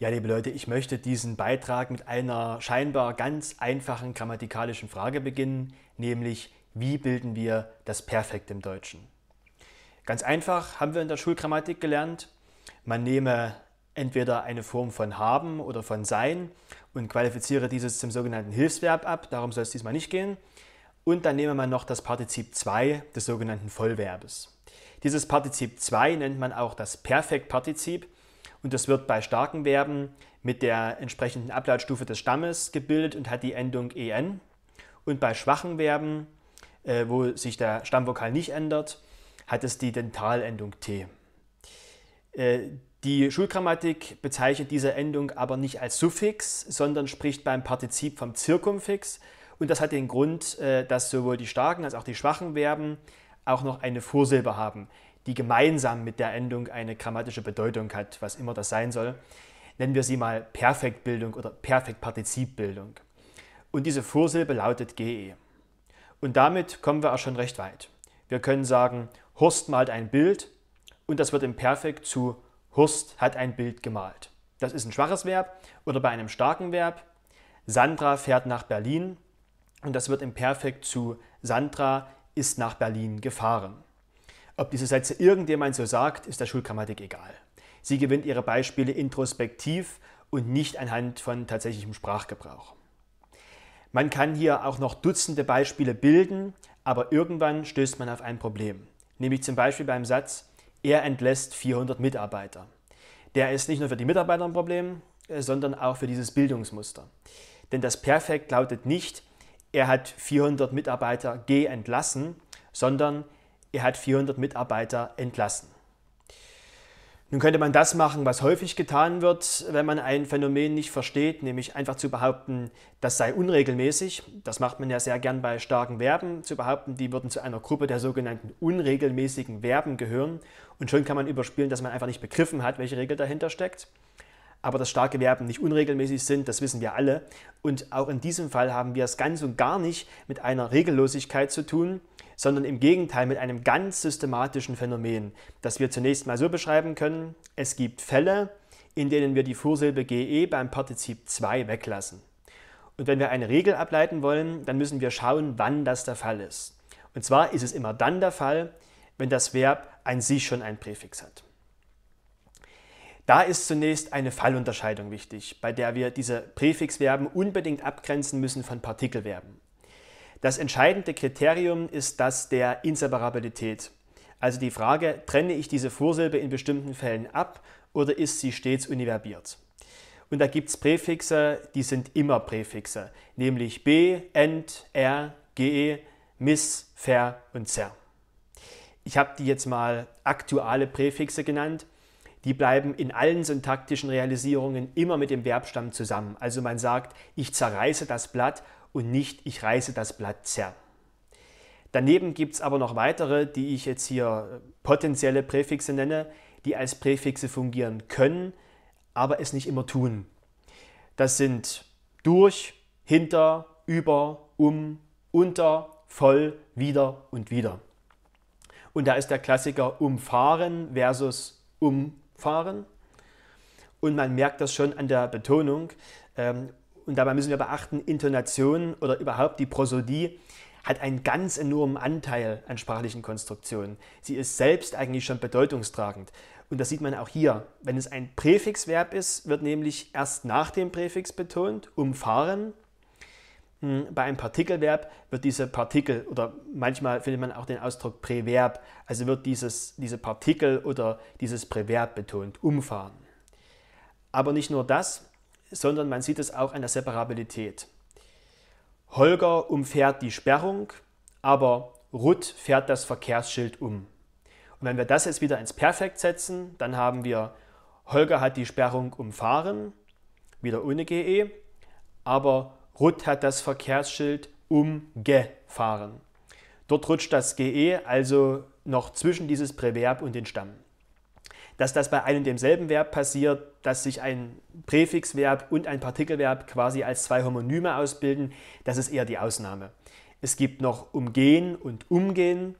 Ja, liebe Leute, ich möchte diesen Beitrag mit einer scheinbar ganz einfachen grammatikalischen Frage beginnen, nämlich wie bilden wir das Perfekt im Deutschen? Ganz einfach haben wir in der Schulgrammatik gelernt, man nehme entweder eine Form von haben oder von sein und qualifiziere dieses zum sogenannten Hilfsverb ab, darum soll es diesmal nicht gehen, und dann nehme man noch das Partizip 2 des sogenannten Vollverbes. Dieses Partizip 2 nennt man auch das Perfektpartizip, und das wird bei starken Verben mit der entsprechenden Ableitstufe des Stammes gebildet und hat die Endung en. Und bei schwachen Verben, äh, wo sich der Stammvokal nicht ändert, hat es die Dentalendung t. Äh, die Schulgrammatik bezeichnet diese Endung aber nicht als Suffix, sondern spricht beim Partizip vom Zirkumfix. Und das hat den Grund, äh, dass sowohl die starken als auch die schwachen Verben auch noch eine Vorsilbe haben die gemeinsam mit der Endung eine grammatische Bedeutung hat, was immer das sein soll, nennen wir sie mal Perfektbildung oder Perfektpartizipbildung. Und diese Vorsilbe lautet GE. Und damit kommen wir auch schon recht weit. Wir können sagen, Horst malt ein Bild und das wird im Perfekt zu Horst hat ein Bild gemalt. Das ist ein schwaches Verb oder bei einem starken Verb. Sandra fährt nach Berlin und das wird im Perfekt zu Sandra ist nach Berlin gefahren. Ob diese Sätze irgendjemand so sagt, ist der Schulgrammatik egal. Sie gewinnt ihre Beispiele introspektiv und nicht anhand von tatsächlichem Sprachgebrauch. Man kann hier auch noch Dutzende Beispiele bilden, aber irgendwann stößt man auf ein Problem. Nämlich zum Beispiel beim Satz, er entlässt 400 Mitarbeiter. Der ist nicht nur für die Mitarbeiter ein Problem, äh, sondern auch für dieses Bildungsmuster. Denn das Perfekt lautet nicht, er hat 400 Mitarbeiter G entlassen, sondern er hat 400 Mitarbeiter entlassen. Nun könnte man das machen, was häufig getan wird, wenn man ein Phänomen nicht versteht, nämlich einfach zu behaupten, das sei unregelmäßig. Das macht man ja sehr gern bei starken Verben, zu behaupten, die würden zu einer Gruppe der sogenannten unregelmäßigen Verben gehören. Und schon kann man überspielen, dass man einfach nicht begriffen hat, welche Regel dahinter steckt. Aber dass starke Verben nicht unregelmäßig sind, das wissen wir alle. Und auch in diesem Fall haben wir es ganz und gar nicht mit einer Regellosigkeit zu tun, sondern im Gegenteil mit einem ganz systematischen Phänomen, das wir zunächst mal so beschreiben können, es gibt Fälle, in denen wir die Vorsilbe GE beim Partizip 2 weglassen. Und wenn wir eine Regel ableiten wollen, dann müssen wir schauen, wann das der Fall ist. Und zwar ist es immer dann der Fall, wenn das Verb an sich schon ein Präfix hat. Da ist zunächst eine Fallunterscheidung wichtig, bei der wir diese Präfixverben unbedingt abgrenzen müssen von Partikelverben. Das entscheidende Kriterium ist das der Inseparabilität. Also die Frage, trenne ich diese Vorsilbe in bestimmten Fällen ab oder ist sie stets univerbiert? Und da gibt es Präfixe, die sind immer Präfixe, nämlich B, END, R, GE, Miss, FER und ZER. Ich habe die jetzt mal aktuelle Präfixe genannt. Die bleiben in allen syntaktischen Realisierungen immer mit dem Verbstamm zusammen. Also man sagt, ich zerreiße das Blatt und nicht ich reiße das Blatt zerr. Daneben gibt es aber noch weitere, die ich jetzt hier äh, potenzielle Präfixe nenne, die als Präfixe fungieren können, aber es nicht immer tun. Das sind durch, hinter, über, um, unter, voll, wieder und wieder. Und da ist der Klassiker umfahren versus umfahren. Und man merkt das schon an der Betonung. Ähm, und dabei müssen wir beachten, Intonation oder überhaupt die Prosodie hat einen ganz enormen Anteil an sprachlichen Konstruktionen. Sie ist selbst eigentlich schon bedeutungstragend. Und das sieht man auch hier. Wenn es ein Präfixverb ist, wird nämlich erst nach dem Präfix betont, umfahren. Hm, bei einem Partikelverb wird diese Partikel oder manchmal findet man auch den Ausdruck Präverb, also wird dieses, diese Partikel oder dieses Präverb betont, umfahren. Aber nicht nur das, sondern man sieht es auch an der Separabilität. Holger umfährt die Sperrung, aber Ruth fährt das Verkehrsschild um. Und wenn wir das jetzt wieder ins Perfekt setzen, dann haben wir Holger hat die Sperrung umfahren, wieder ohne GE, aber Ruth hat das Verkehrsschild umgefahren. Dort rutscht das GE also noch zwischen dieses Präverb und den Stamm dass das bei einem demselben Verb passiert, dass sich ein Präfixverb und ein Partikelverb quasi als zwei Homonyme ausbilden, das ist eher die Ausnahme. Es gibt noch umgehen und umgehen,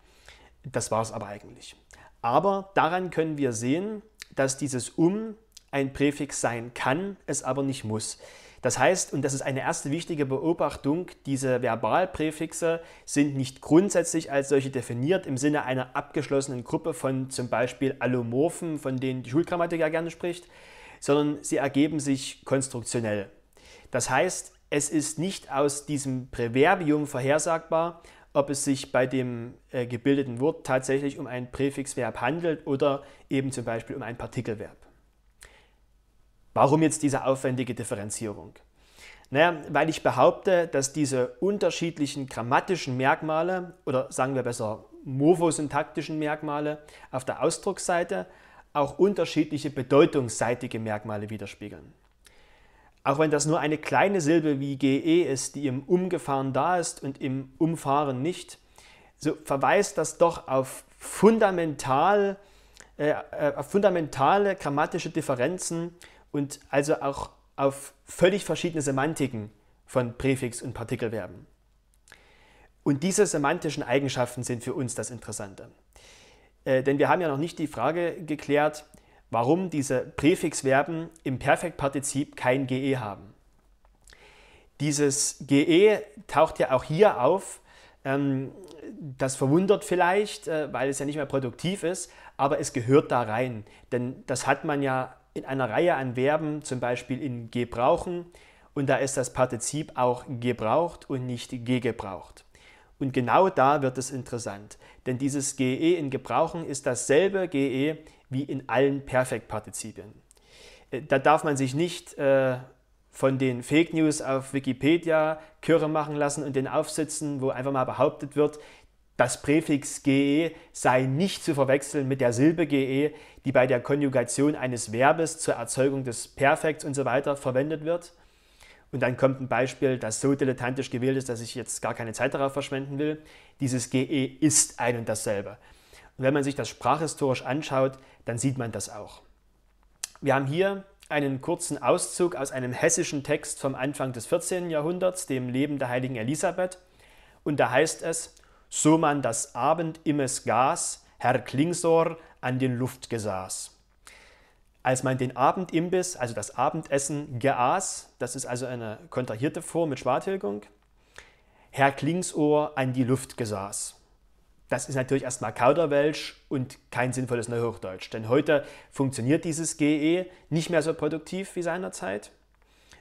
das war es aber eigentlich. Aber daran können wir sehen, dass dieses um ein Präfix sein kann, es aber nicht muss. Das heißt, und das ist eine erste wichtige Beobachtung, diese Verbalpräfixe sind nicht grundsätzlich als solche definiert im Sinne einer abgeschlossenen Gruppe von zum Beispiel Allomorphen, von denen die Schulgrammatik ja gerne spricht, sondern sie ergeben sich konstruktionell. Das heißt, es ist nicht aus diesem Präverbium vorhersagbar, ob es sich bei dem äh, gebildeten Wort tatsächlich um ein Präfixverb handelt oder eben zum Beispiel um ein Partikelverb. Warum jetzt diese aufwendige Differenzierung? Naja, weil ich behaupte, dass diese unterschiedlichen grammatischen Merkmale oder sagen wir besser morphosyntaktischen Merkmale auf der Ausdrucksseite auch unterschiedliche bedeutungsseitige Merkmale widerspiegeln. Auch wenn das nur eine kleine Silbe wie GE ist, die im Umgefahren da ist und im Umfahren nicht, so verweist das doch auf, fundamental, äh, äh auf fundamentale grammatische Differenzen und also auch auf völlig verschiedene Semantiken von Präfix und Partikelverben. Und diese semantischen Eigenschaften sind für uns das Interessante. Äh, denn wir haben ja noch nicht die Frage geklärt, warum diese Präfixverben im Perfektpartizip kein GE haben. Dieses GE taucht ja auch hier auf. Ähm, das verwundert vielleicht, äh, weil es ja nicht mehr produktiv ist, aber es gehört da rein. Denn das hat man ja in einer Reihe an Verben, zum Beispiel in gebrauchen, und da ist das Partizip auch gebraucht und nicht gegebraucht. Und genau da wird es interessant, denn dieses GE in gebrauchen ist dasselbe GE wie in allen Perfektpartizipien. Äh, da darf man sich nicht äh, von den Fake News auf Wikipedia Kirre machen lassen und den aufsitzen, wo einfach mal behauptet wird, das Präfix GE sei nicht zu verwechseln mit der Silbe GE, die bei der Konjugation eines Verbes zur Erzeugung des Perfekts usw. So verwendet wird. Und dann kommt ein Beispiel, das so dilettantisch gewählt ist, dass ich jetzt gar keine Zeit darauf verschwenden will. Dieses GE ist ein und dasselbe. Und wenn man sich das sprachhistorisch anschaut, dann sieht man das auch. Wir haben hier einen kurzen Auszug aus einem hessischen Text vom Anfang des 14. Jahrhunderts, dem Leben der heiligen Elisabeth. Und da heißt es, so man das Abend immes Gas, Herr Klingsor an den Luft gesaß. Als man den Abendimbiss, also das Abendessen, geaß, das ist also eine kontrahierte Form mit Schwadtilgung, Herr Klingsohr an die Luft gesaß. Das ist natürlich erstmal Kauderwelsch und kein sinnvolles Neuhochdeutsch, denn heute funktioniert dieses GE nicht mehr so produktiv wie seinerzeit,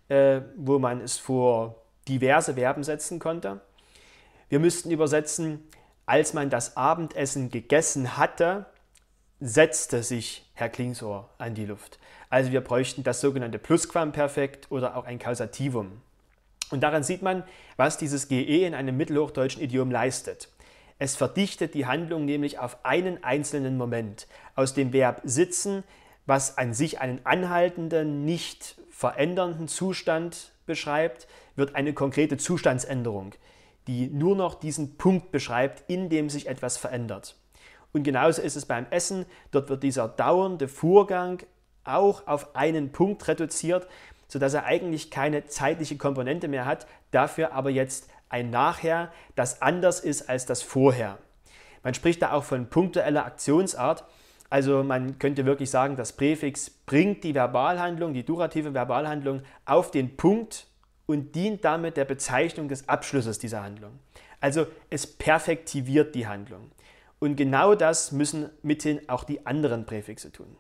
äh, wo man es vor diverse Verben setzen konnte. Wir müssten übersetzen, als man das Abendessen gegessen hatte, setzte sich Herr Klingsohr an die Luft. Also wir bräuchten das sogenannte Plusquamperfekt oder auch ein Kausativum. Und daran sieht man, was dieses GE in einem mittelhochdeutschen Idiom leistet. Es verdichtet die Handlung nämlich auf einen einzelnen Moment. Aus dem Verb sitzen, was an sich einen anhaltenden, nicht verändernden Zustand beschreibt, wird eine konkrete Zustandsänderung die nur noch diesen Punkt beschreibt, in dem sich etwas verändert. Und genauso ist es beim Essen. Dort wird dieser dauernde Vorgang auch auf einen Punkt reduziert, sodass er eigentlich keine zeitliche Komponente mehr hat, dafür aber jetzt ein Nachher, das anders ist als das Vorher. Man spricht da auch von punktueller Aktionsart. Also man könnte wirklich sagen, das Präfix bringt die Verbalhandlung, die durative Verbalhandlung auf den Punkt und dient damit der Bezeichnung des Abschlusses dieser Handlung. Also es perfektiviert die Handlung. Und genau das müssen mithin auch die anderen Präfixe tun.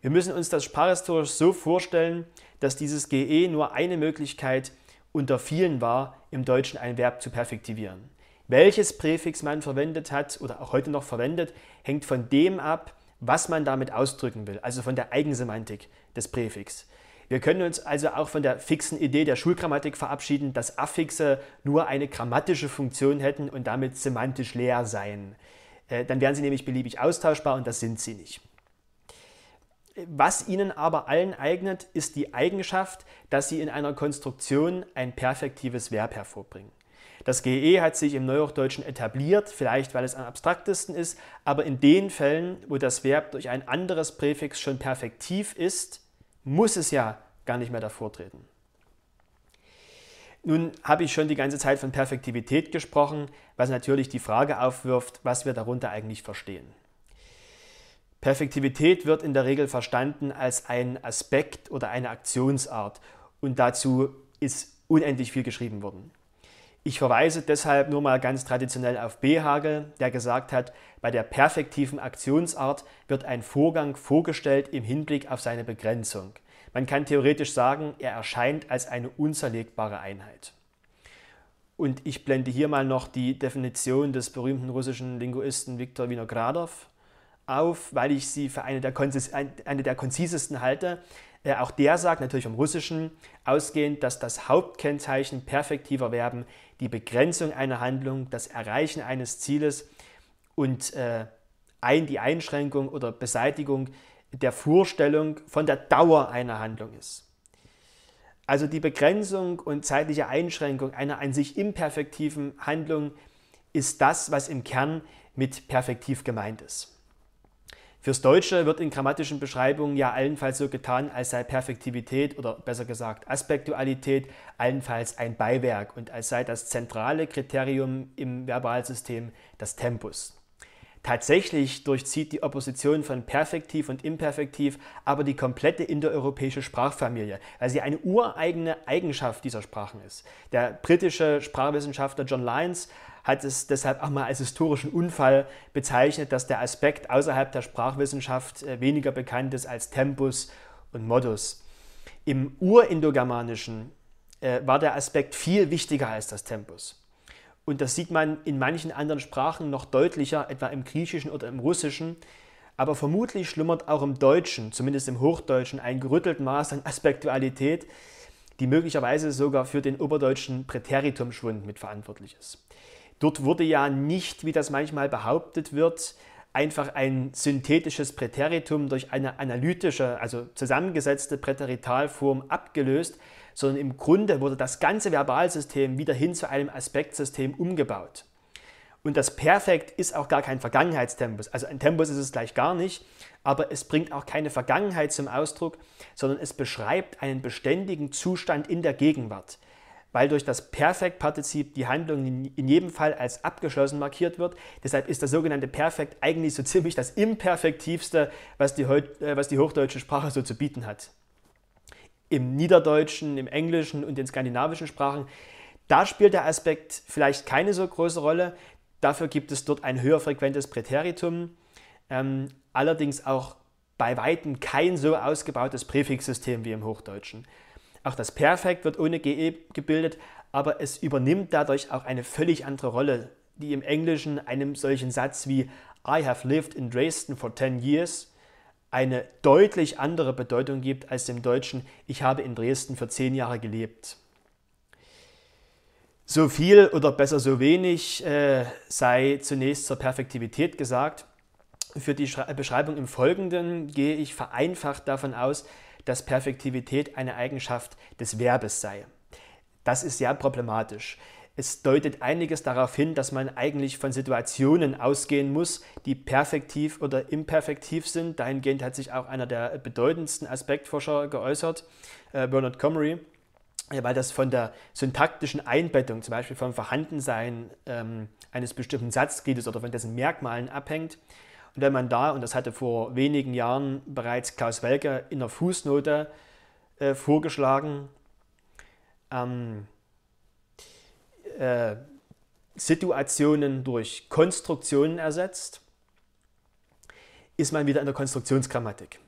Wir müssen uns das sprachhistorisch so vorstellen, dass dieses GE nur eine Möglichkeit unter vielen war, im Deutschen ein Verb zu perfektivieren. Welches Präfix man verwendet hat oder auch heute noch verwendet, hängt von dem ab, was man damit ausdrücken will, also von der Eigensemantik des Präfixes. Wir können uns also auch von der fixen Idee der Schulgrammatik verabschieden, dass Affixe nur eine grammatische Funktion hätten und damit semantisch leer seien. Äh, dann wären sie nämlich beliebig austauschbar und das sind sie nicht. Was ihnen aber allen eignet, ist die Eigenschaft, dass sie in einer Konstruktion ein perfektives Verb hervorbringen. Das GE hat sich im Neuhochdeutschen etabliert, vielleicht weil es am abstraktesten ist, aber in den Fällen, wo das Verb durch ein anderes Präfix schon perfektiv ist, muss es ja gar nicht mehr davor treten. Nun habe ich schon die ganze Zeit von Perfektivität gesprochen, was natürlich die Frage aufwirft, was wir darunter eigentlich verstehen. Perfektivität wird in der Regel verstanden als ein Aspekt oder eine Aktionsart und dazu ist unendlich viel geschrieben worden. Ich verweise deshalb nur mal ganz traditionell auf B. Hagel, der gesagt hat, bei der perfektiven Aktionsart wird ein Vorgang vorgestellt im Hinblick auf seine Begrenzung. Man kann theoretisch sagen, er erscheint als eine unzerlegbare Einheit. Und ich blende hier mal noch die Definition des berühmten russischen Linguisten Viktor Winogradov auf, weil ich sie für eine der, eine der konzisesten halte. Äh, auch der sagt natürlich im Russischen ausgehend, dass das Hauptkennzeichen perfektiver Verben die Begrenzung einer Handlung, das Erreichen eines Zieles und äh, ein, die Einschränkung oder Beseitigung der Vorstellung von der Dauer einer Handlung ist. Also die Begrenzung und zeitliche Einschränkung einer an sich imperfektiven Handlung ist das, was im Kern mit perfektiv gemeint ist. Fürs Deutsche wird in grammatischen Beschreibungen ja allenfalls so getan, als sei Perfektivität oder besser gesagt Aspektualität allenfalls ein Beiwerk und als sei das zentrale Kriterium im Verbalsystem das Tempus. Tatsächlich durchzieht die Opposition von Perfektiv und Imperfektiv aber die komplette indoeuropäische Sprachfamilie, weil sie eine ureigene Eigenschaft dieser Sprachen ist. Der britische Sprachwissenschaftler John Lyons hat es deshalb auch mal als historischen Unfall bezeichnet, dass der Aspekt außerhalb der Sprachwissenschaft äh, weniger bekannt ist als Tempus und Modus. Im Urindogermanischen äh, war der Aspekt viel wichtiger als das Tempus. Und das sieht man in manchen anderen Sprachen noch deutlicher, etwa im Griechischen oder im Russischen. Aber vermutlich schlummert auch im Deutschen, zumindest im Hochdeutschen, ein gerüttelt Maß an Aspektualität, die möglicherweise sogar für den oberdeutschen Präteritumschwund mitverantwortlich ist. Dort wurde ja nicht, wie das manchmal behauptet wird, einfach ein synthetisches Präteritum durch eine analytische, also zusammengesetzte Präteritalform abgelöst, sondern im Grunde wurde das ganze Verbalsystem wieder hin zu einem Aspektsystem umgebaut. Und das Perfekt ist auch gar kein Vergangenheitstempus. Also ein Tempus ist es gleich gar nicht, aber es bringt auch keine Vergangenheit zum Ausdruck, sondern es beschreibt einen beständigen Zustand in der Gegenwart weil durch das Perfektpartizip die Handlung in jedem Fall als abgeschlossen markiert wird. Deshalb ist das sogenannte Perfekt eigentlich so ziemlich das imperfektivste, was die, äh, was die hochdeutsche Sprache so zu bieten hat. Im Niederdeutschen, im Englischen und in skandinavischen Sprachen, da spielt der Aspekt vielleicht keine so große Rolle. Dafür gibt es dort ein höherfrequentes Präteritum, ähm, allerdings auch bei weitem kein so ausgebautes Präfixsystem wie im Hochdeutschen. Auch das Perfekt wird ohne GE gebildet, aber es übernimmt dadurch auch eine völlig andere Rolle, die im Englischen einem solchen Satz wie I have lived in Dresden for 10 years eine deutlich andere Bedeutung gibt als dem deutschen Ich habe in Dresden für 10 Jahre gelebt. So viel oder besser so wenig äh, sei zunächst zur Perfektivität gesagt. Für die Beschreibung im Folgenden gehe ich vereinfacht davon aus, dass Perfektivität eine Eigenschaft des Verbes sei. Das ist sehr problematisch. Es deutet einiges darauf hin, dass man eigentlich von Situationen ausgehen muss, die perfektiv oder imperfektiv sind. Dahingehend hat sich auch einer der bedeutendsten Aspektforscher geäußert, äh, Bernard Comrie, äh, weil das von der syntaktischen Einbettung, zum Beispiel vom Vorhandensein ähm, eines bestimmten Satzgliedes oder von dessen Merkmalen abhängt wenn man da, und das hatte vor wenigen Jahren bereits Klaus Welke in der Fußnote äh, vorgeschlagen, ähm, äh, Situationen durch Konstruktionen ersetzt, ist man wieder in der Konstruktionsgrammatik.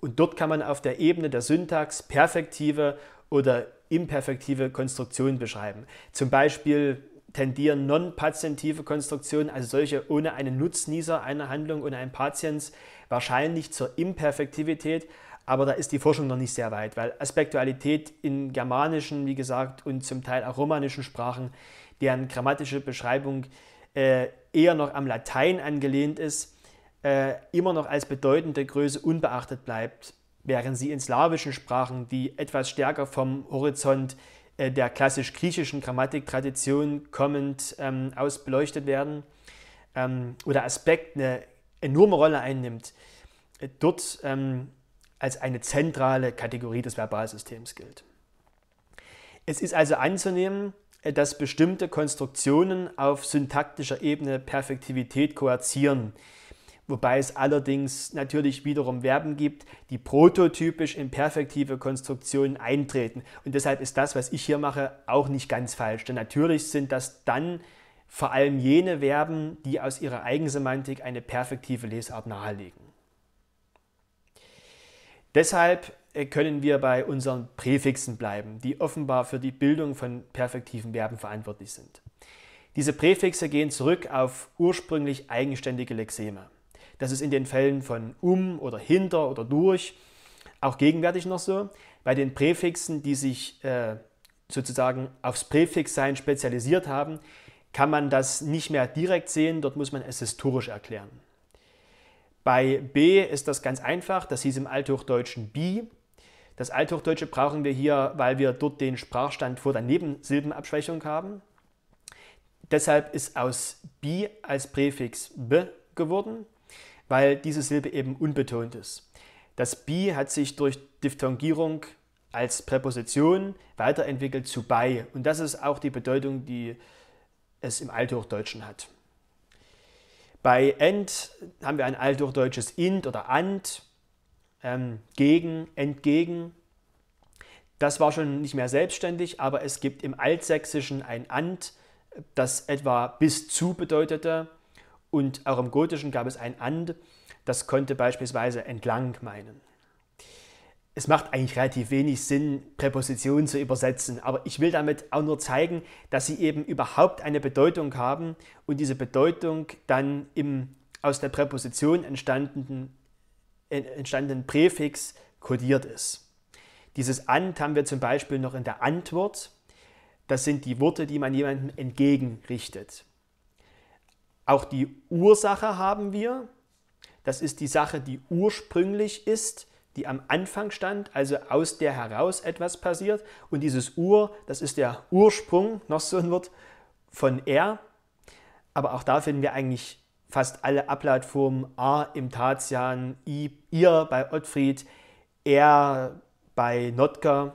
Und dort kann man auf der Ebene der Syntax perfektive oder imperfektive Konstruktionen beschreiben. Zum Beispiel tendieren non-patientive Konstruktionen, also solche ohne einen Nutznießer einer Handlung, ohne einen Patiens, wahrscheinlich zur Imperfektivität. Aber da ist die Forschung noch nicht sehr weit, weil Aspektualität in germanischen, wie gesagt, und zum Teil auch romanischen Sprachen, deren grammatische Beschreibung äh, eher noch am Latein angelehnt ist, äh, immer noch als bedeutende Größe unbeachtet bleibt, während sie in slawischen Sprachen, die etwas stärker vom Horizont äh, der klassisch-griechischen Grammatiktradition kommend ähm, ausbeleuchtet werden ähm, oder Aspekt eine enorme Rolle einnimmt, äh, dort ähm, als eine zentrale Kategorie des Verbalsystems gilt. Es ist also anzunehmen, äh, dass bestimmte Konstruktionen auf syntaktischer Ebene Perfektivität koerzieren, wobei es allerdings natürlich wiederum Verben gibt, die prototypisch in perfektive Konstruktionen eintreten. Und deshalb ist das, was ich hier mache, auch nicht ganz falsch. Denn natürlich sind das dann vor allem jene Verben, die aus ihrer Eigensemantik eine perfektive Lesart nahelegen. Deshalb äh, können wir bei unseren Präfixen bleiben, die offenbar für die Bildung von perfektiven Verben verantwortlich sind. Diese Präfixe gehen zurück auf ursprünglich eigenständige Lexeme. Das ist in den Fällen von um oder hinter oder durch auch gegenwärtig noch so. Bei den Präfixen, die sich äh, sozusagen aufs Präfixsein spezialisiert haben, kann man das nicht mehr direkt sehen, dort muss man es historisch erklären. Bei B ist das ganz einfach, das hieß im Althochdeutschen bi. Das Althochdeutsche brauchen wir hier, weil wir dort den Sprachstand vor der Nebensilbenabschwächung haben. Deshalb ist aus bi als Präfix b geworden weil diese Silbe eben unbetont ist. Das Bi hat sich durch Diphthongierung als Präposition weiterentwickelt zu bei. Und das ist auch die Bedeutung, die es im Althochdeutschen hat. Bei ent haben wir ein althochdeutsches int oder ant, ähm, gegen, entgegen. Das war schon nicht mehr selbstständig, aber es gibt im Altsächsischen ein ant, das etwa bis zu bedeutete und auch im Gotischen gab es ein and, das konnte beispielsweise entlang meinen. Es macht eigentlich relativ wenig Sinn, Präpositionen zu übersetzen, aber ich will damit auch nur zeigen, dass sie eben überhaupt eine Bedeutung haben und diese Bedeutung dann im aus der Präposition entstandenen, entstandenen Präfix kodiert ist. Dieses and haben wir zum Beispiel noch in der Antwort. Das sind die Worte, die man jemandem entgegenrichtet. Auch die Ursache haben wir. Das ist die Sache, die ursprünglich ist, die am Anfang stand, also aus der heraus etwas passiert. Und dieses Ur, das ist der Ursprung, noch so ein Wort, von er. Aber auch da finden wir eigentlich fast alle Ableitformen A im Tatsian, I, ihr bei Ottfried, er bei Notker.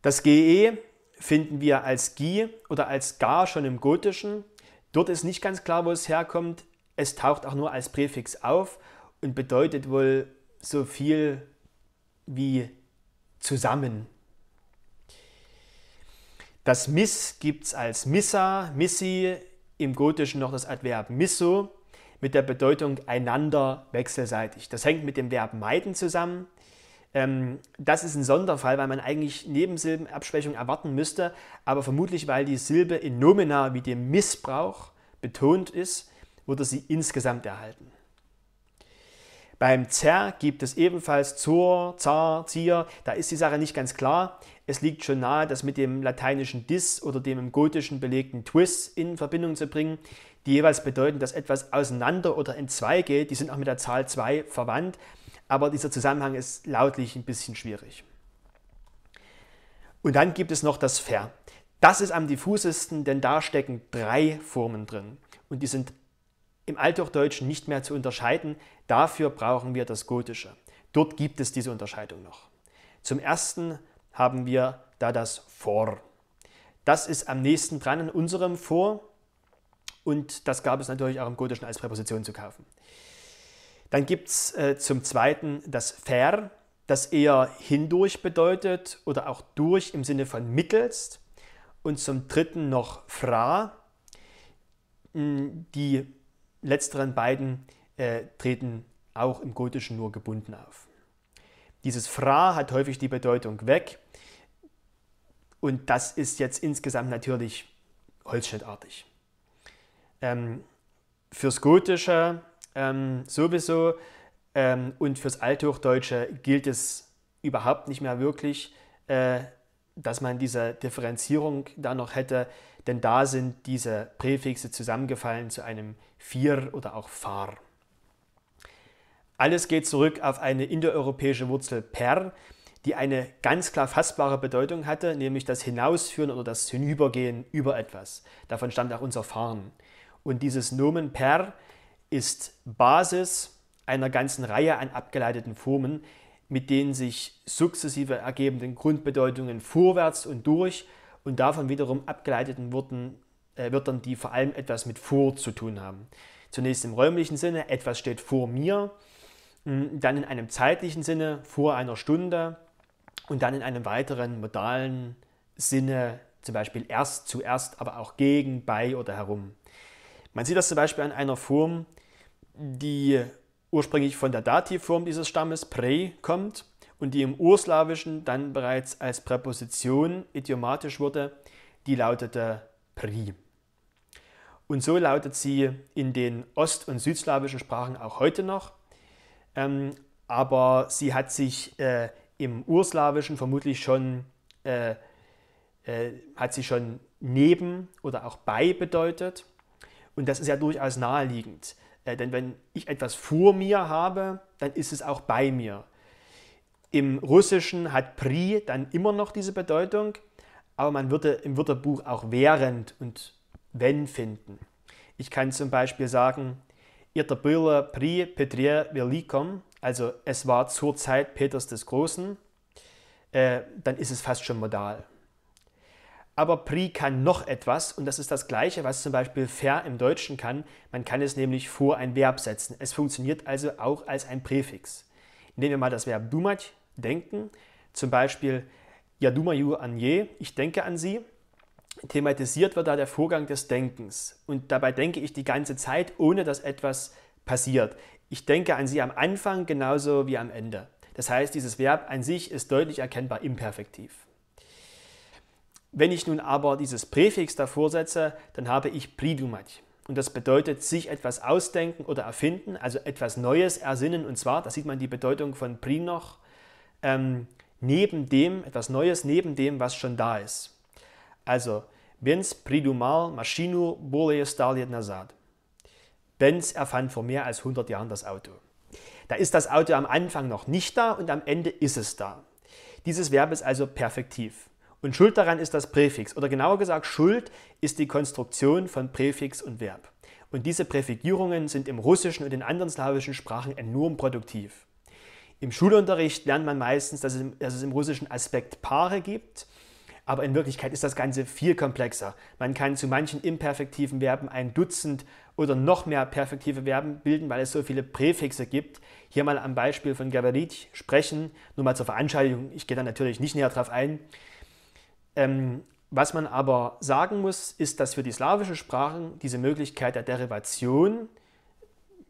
Das GE finden wir als Gi oder als Gar schon im Gotischen. Dort ist nicht ganz klar, wo es herkommt. Es taucht auch nur als Präfix auf und bedeutet wohl so viel wie zusammen. Das Miss gibt es als Missa, Missi, im Gotischen noch das Adverb misso mit der Bedeutung einander wechselseitig. Das hängt mit dem Verb meiden zusammen. Ähm, das ist ein Sonderfall, weil man eigentlich Nebensilbenabschwächung erwarten müsste, aber vermutlich, weil die Silbe in Nomina wie dem Missbrauch betont ist, wurde sie insgesamt erhalten. Beim Zer gibt es ebenfalls zur, zar, zier, da ist die Sache nicht ganz klar. Es liegt schon nahe, das mit dem lateinischen dis oder dem im gotischen belegten twis in Verbindung zu bringen, die jeweils bedeuten, dass etwas auseinander oder entzwei geht. Die sind auch mit der Zahl 2 verwandt aber dieser Zusammenhang ist lautlich ein bisschen schwierig. Und dann gibt es noch das Ver. Das ist am diffusesten, denn da stecken drei Formen drin. Und die sind im Althochdeutschen nicht mehr zu unterscheiden. Dafür brauchen wir das Gotische. Dort gibt es diese Unterscheidung noch. Zum ersten haben wir da das Vor. Das ist am nächsten dran an unserem Vor Und das gab es natürlich auch im Gotischen als Präposition zu kaufen. Dann gibt es äh, zum Zweiten das Ver, das eher hindurch bedeutet oder auch durch im Sinne von mittelst. Und zum Dritten noch Fra. Hm, die letzteren beiden äh, treten auch im Gotischen nur gebunden auf. Dieses Fra hat häufig die Bedeutung weg. Und das ist jetzt insgesamt natürlich holzschnittartig. Ähm, fürs Gotische ähm, sowieso. Ähm, und fürs Althochdeutsche gilt es überhaupt nicht mehr wirklich, äh, dass man diese Differenzierung da noch hätte, denn da sind diese Präfixe zusammengefallen zu einem Vier oder auch Far. Alles geht zurück auf eine indoeuropäische Wurzel per, die eine ganz klar fassbare Bedeutung hatte, nämlich das Hinausführen oder das Hinübergehen über etwas. Davon stammt auch unser Fahren. Und dieses Nomen per ist Basis einer ganzen Reihe an abgeleiteten Formen, mit denen sich sukzessive ergebenden Grundbedeutungen vorwärts und durch und davon wiederum abgeleiteten Worten, äh, Wörtern, die vor allem etwas mit vor zu tun haben. Zunächst im räumlichen Sinne, etwas steht vor mir, hm, dann in einem zeitlichen Sinne, vor einer Stunde und dann in einem weiteren modalen Sinne, zum Beispiel erst, zuerst, aber auch gegen, bei oder herum. Man sieht das zum Beispiel an einer Form, die ursprünglich von der Dativform dieses Stammes pre kommt und die im Urslawischen dann bereits als Präposition idiomatisch wurde, die lautete pri. Und so lautet sie in den ost- und südslawischen Sprachen auch heute noch, ähm, aber sie hat sich äh, im Urslawischen vermutlich schon, äh, äh, hat sie schon neben oder auch bei bedeutet und das ist ja durchaus naheliegend. Äh, denn wenn ich etwas vor mir habe, dann ist es auch bei mir. Im Russischen hat pri dann immer noch diese Bedeutung, aber man würde im Wörterbuch auch während und wenn finden. Ich kann zum Beispiel sagen, это было при Петре Великом, also es war zur Zeit Peters des Großen, äh, dann ist es fast schon modal. Aber Pri kann noch etwas und das ist das gleiche, was zum Beispiel ver im Deutschen kann. Man kann es nämlich vor ein Verb setzen. Es funktioniert also auch als ein Präfix. Nehmen wir mal das Verb dumat, denken. Zum Beispiel Yadumaju an je, ich denke an sie. Thematisiert wird da der Vorgang des Denkens. Und dabei denke ich die ganze Zeit, ohne dass etwas passiert. Ich denke an sie am Anfang genauso wie am Ende. Das heißt, dieses Verb an sich ist deutlich erkennbar imperfektiv. Wenn ich nun aber dieses Präfix davor setze, dann habe ich Pridumat. Und das bedeutet sich etwas ausdenken oder erfinden, also etwas Neues ersinnen. Und zwar, da sieht man die Bedeutung von Pri noch, ähm, neben dem, etwas Neues neben dem, was schon da ist. Also, Benz pridumal machinu boleus daliet nasad. Benz erfand vor mehr als 100 Jahren das Auto. Da ist das Auto am Anfang noch nicht da und am Ende ist es da. Dieses Verb ist also perfektiv. Und schuld daran ist das Präfix. Oder genauer gesagt, schuld ist die Konstruktion von Präfix und Verb. Und diese Präfigierungen sind im Russischen und in anderen slawischen Sprachen enorm produktiv. Im Schulunterricht lernt man meistens, dass es, im, dass es im russischen Aspekt Paare gibt, aber in Wirklichkeit ist das Ganze viel komplexer. Man kann zu manchen imperfektiven Verben ein Dutzend oder noch mehr perfektive Verben bilden, weil es so viele Präfixe gibt. Hier mal am Beispiel von Gabarit, sprechen, nur mal zur Veranschaulichung, ich gehe da natürlich nicht näher drauf ein. Ähm, was man aber sagen muss, ist, dass für die slawischen Sprachen diese Möglichkeit der Derivation,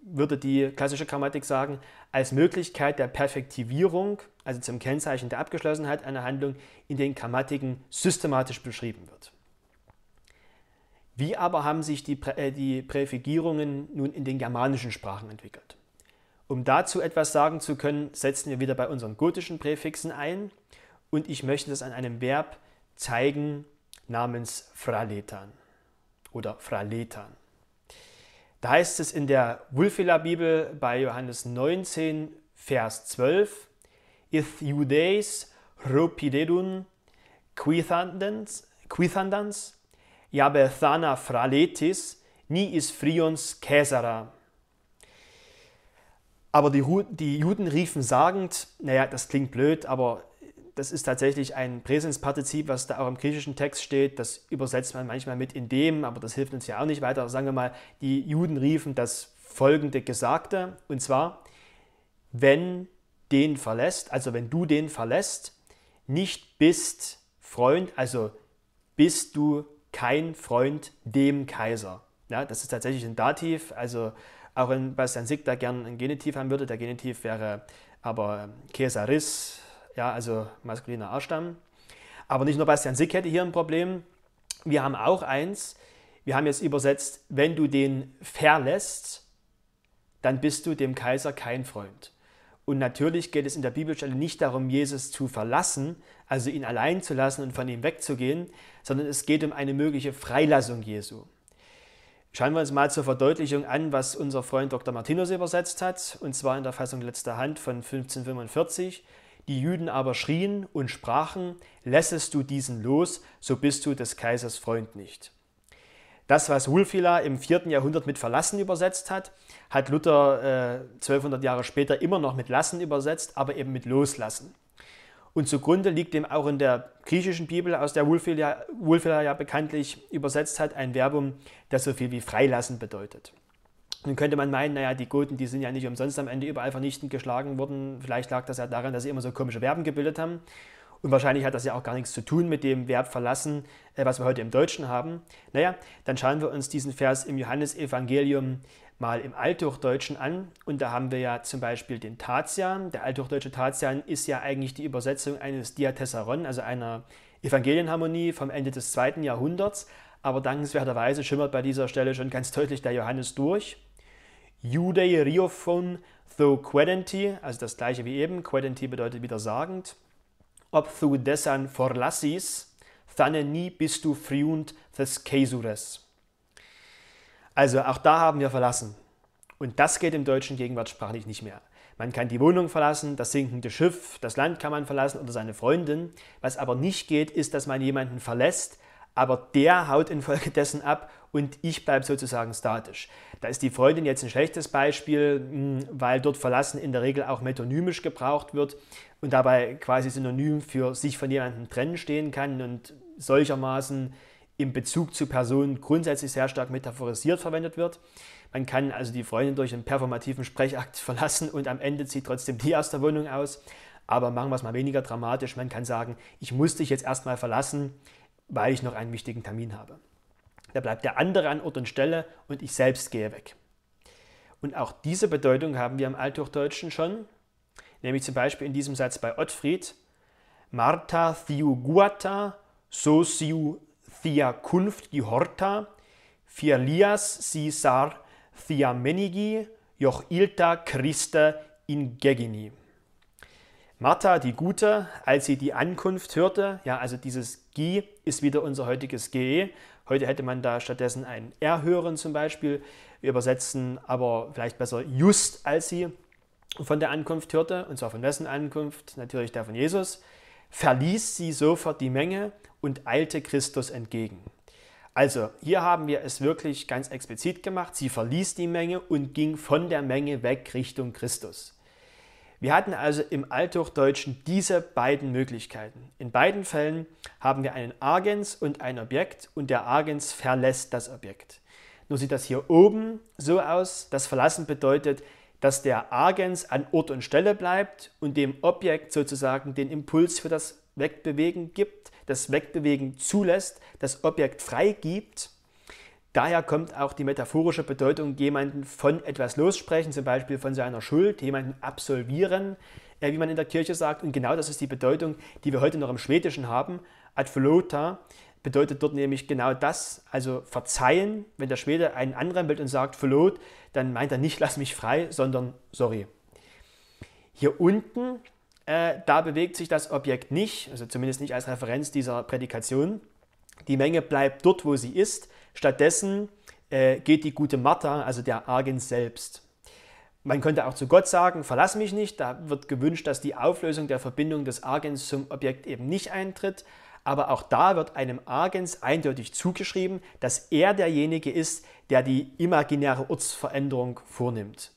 würde die klassische Grammatik sagen, als Möglichkeit der Perfektivierung, also zum Kennzeichen der Abgeschlossenheit einer Handlung, in den Grammatiken systematisch beschrieben wird. Wie aber haben sich die, Prä äh, die Präfigierungen nun in den germanischen Sprachen entwickelt? Um dazu etwas sagen zu können, setzen wir wieder bei unseren gotischen Präfixen ein und ich möchte das an einem Verb zeigen namens Fraletan oder Fraletan. Da heißt es in der Wulfila Bibel bei Johannes 19, Vers 12, If Judeis ropiderun quithandans jabethana fraletis, ni is frions Caesara. Aber die, die Juden riefen sagend, naja, das klingt blöd, aber das ist tatsächlich ein Präsenspartizip, was da auch im griechischen Text steht. Das übersetzt man manchmal mit in dem, aber das hilft uns ja auch nicht weiter. sagen wir mal, die Juden riefen das folgende Gesagte, und zwar, wenn den verlässt, also wenn du den verlässt, nicht bist Freund, also bist du kein Freund dem Kaiser. Ja, das ist tatsächlich ein Dativ, also auch wenn Bastian Sick da gerne einen Genitiv haben würde. Der Genitiv wäre aber Caesaris, ja, also maskuliner Arschstamm. Aber nicht nur Bastian Sick hätte hier ein Problem. Wir haben auch eins. Wir haben jetzt übersetzt, wenn du den verlässt, dann bist du dem Kaiser kein Freund. Und natürlich geht es in der Bibelstelle nicht darum, Jesus zu verlassen, also ihn allein zu lassen und von ihm wegzugehen, sondern es geht um eine mögliche Freilassung Jesu. Schauen wir uns mal zur Verdeutlichung an, was unser Freund Dr. Martinus übersetzt hat, und zwar in der Fassung letzter Hand von 1545. Die Jüden aber schrien und sprachen, lässest du diesen los, so bist du des Kaisers Freund nicht. Das, was Wulfila im 4. Jahrhundert mit verlassen übersetzt hat, hat Luther äh, 1200 Jahre später immer noch mit lassen übersetzt, aber eben mit loslassen. Und zugrunde liegt dem auch in der griechischen Bibel, aus der Wulfila ja bekanntlich übersetzt hat, ein Verbum, das so viel wie freilassen bedeutet. Nun könnte man meinen, naja, die Goten, die sind ja nicht umsonst am Ende überall vernichtend geschlagen worden. Vielleicht lag das ja daran, dass sie immer so komische Verben gebildet haben. Und wahrscheinlich hat das ja auch gar nichts zu tun mit dem Verb verlassen, äh, was wir heute im Deutschen haben. Naja, dann schauen wir uns diesen Vers im Johannesevangelium mal im Althochdeutschen an. Und da haben wir ja zum Beispiel den Tatian. Der althochdeutsche Tatian ist ja eigentlich die Übersetzung eines Diatessaron, also einer Evangelienharmonie vom Ende des zweiten Jahrhunderts. Aber dankenswerterweise schimmert bei dieser Stelle schon ganz deutlich der Johannes durch. Judei Riophon Tho Quedenti, also das gleiche wie eben, Quedenti bedeutet widersagend, ob Thu Desan Forlassis, Thane nie bist du friunt des Caesures. Also auch da haben wir verlassen. Und das geht im Deutschen gegenwärtssprachlich nicht mehr. Man kann die Wohnung verlassen, das sinkende Schiff, das Land kann man verlassen oder seine Freundin. Was aber nicht geht, ist, dass man jemanden verlässt, aber der haut infolgedessen ab und ich bleibe sozusagen statisch. Da ist die Freundin jetzt ein schlechtes Beispiel, hm, weil dort verlassen in der Regel auch metonymisch gebraucht wird und dabei quasi synonym für sich von jemandem trennen stehen kann und solchermaßen im Bezug zu Personen grundsätzlich sehr stark metaphorisiert verwendet wird. Man kann also die Freundin durch einen performativen Sprechakt verlassen und am Ende zieht trotzdem die aus der Wohnung aus. Aber machen wir es mal weniger dramatisch. Man kann sagen, ich muss dich jetzt erstmal verlassen, weil ich noch einen wichtigen Termin habe da bleibt der andere an Ort und Stelle und ich selbst gehe weg. Und auch diese Bedeutung haben wir im Althochdeutschen schon, nämlich zum Beispiel in diesem Satz bei Ottfried, Marta thiu guata, so siu thia kunft gihorta, fia si sar thia menigi, joch ilta Christa ingegini. Martha, die Gute, als sie die Ankunft hörte, ja, also dieses Gi ist wieder unser heutiges Ge, Heute hätte man da stattdessen ein Erhören zum Beispiel. Wir übersetzen aber vielleicht besser just als sie von der Ankunft hörte, und zwar von wessen Ankunft? Natürlich der von Jesus, verließ sie sofort die Menge und eilte Christus entgegen. Also hier haben wir es wirklich ganz explizit gemacht. Sie verließ die Menge und ging von der Menge weg Richtung Christus. Wir hatten also im Althochdeutschen diese beiden Möglichkeiten. In beiden Fällen haben wir einen Agens und ein Objekt und der Agens verlässt das Objekt. Nur sieht das hier oben so aus. Das Verlassen bedeutet, dass der Agens an Ort und Stelle bleibt und dem Objekt sozusagen den Impuls für das Wegbewegen gibt, das Wegbewegen zulässt, das Objekt freigibt Daher kommt auch die metaphorische Bedeutung, jemanden von etwas lossprechen, zum Beispiel von seiner Schuld, jemanden absolvieren, äh, wie man in der Kirche sagt. Und genau das ist die Bedeutung, die wir heute noch im Schwedischen haben. Advolota bedeutet dort nämlich genau das, also verzeihen. Wenn der Schwede einen anderen anrempelt und sagt Flot, dann meint er nicht lass mich frei, sondern sorry. Hier unten, äh, da bewegt sich das Objekt nicht, also zumindest nicht als Referenz dieser Prädikation. Die Menge bleibt dort, wo sie ist. Stattdessen äh, geht die gute Martha, also der Argens selbst. Man könnte auch zu Gott sagen, verlass mich nicht, da wird gewünscht, dass die Auflösung der Verbindung des Argens zum Objekt eben nicht eintritt, aber auch da wird einem Argens eindeutig zugeschrieben, dass er derjenige ist, der die imaginäre Ortsveränderung vornimmt.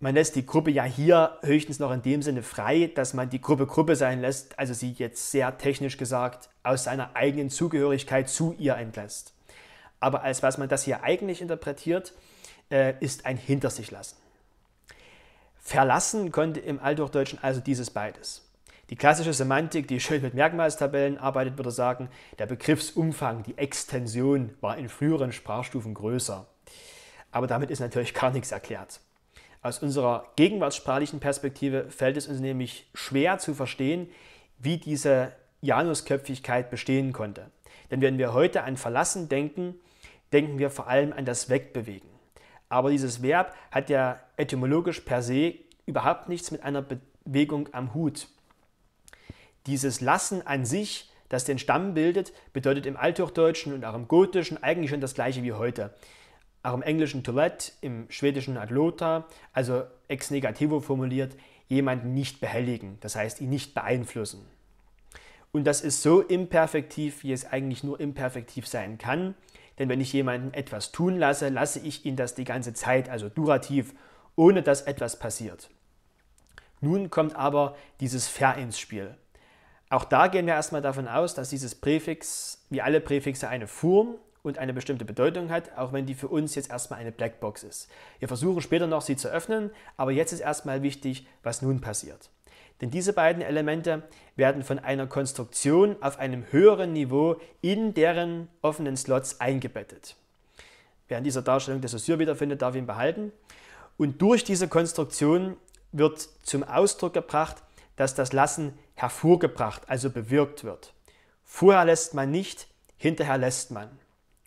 Man lässt die Gruppe ja hier höchstens noch in dem Sinne frei, dass man die Gruppe Gruppe sein lässt, also sie jetzt sehr technisch gesagt aus seiner eigenen Zugehörigkeit zu ihr entlässt aber als was man das hier eigentlich interpretiert, äh, ist ein Hinter sich lassen. Verlassen konnte im Althochdeutschen also dieses beides. Die klassische Semantik, die schön mit Merkmalstabellen arbeitet, würde sagen, der Begriffsumfang, die Extension war in früheren Sprachstufen größer. Aber damit ist natürlich gar nichts erklärt. Aus unserer gegenwartssprachlichen Perspektive fällt es uns nämlich schwer zu verstehen, wie diese Janusköpfigkeit bestehen konnte. Denn wenn wir heute an Verlassen denken, denken wir vor allem an das Wegbewegen. Aber dieses Verb hat ja etymologisch per se überhaupt nichts mit einer Bewegung am Hut. Dieses Lassen an sich, das den Stamm bildet, bedeutet im Althochdeutschen und auch im Gotischen eigentlich schon das gleiche wie heute. Auch im Englischen Toilette, im Schwedischen Adlota, also ex negativo formuliert, jemanden nicht behelligen, das heißt ihn nicht beeinflussen. Und das ist so imperfektiv, wie es eigentlich nur imperfektiv sein kann. Denn wenn ich jemanden etwas tun lasse, lasse ich ihn das die ganze Zeit, also durativ, ohne dass etwas passiert. Nun kommt aber dieses ver ins Spiel. Auch da gehen wir erstmal davon aus, dass dieses Präfix, wie alle Präfixe, eine Form und eine bestimmte Bedeutung hat, auch wenn die für uns jetzt erstmal eine Blackbox ist. Wir versuchen später noch, sie zu öffnen, aber jetzt ist erstmal wichtig, was nun passiert. Denn diese beiden Elemente werden von einer Konstruktion auf einem höheren Niveau in deren offenen Slots eingebettet. Wer in dieser Darstellung das Azure wiederfindet, darf ihn behalten. Und durch diese Konstruktion wird zum Ausdruck gebracht, dass das Lassen hervorgebracht, also bewirkt wird. Vorher lässt man nicht, hinterher lässt man.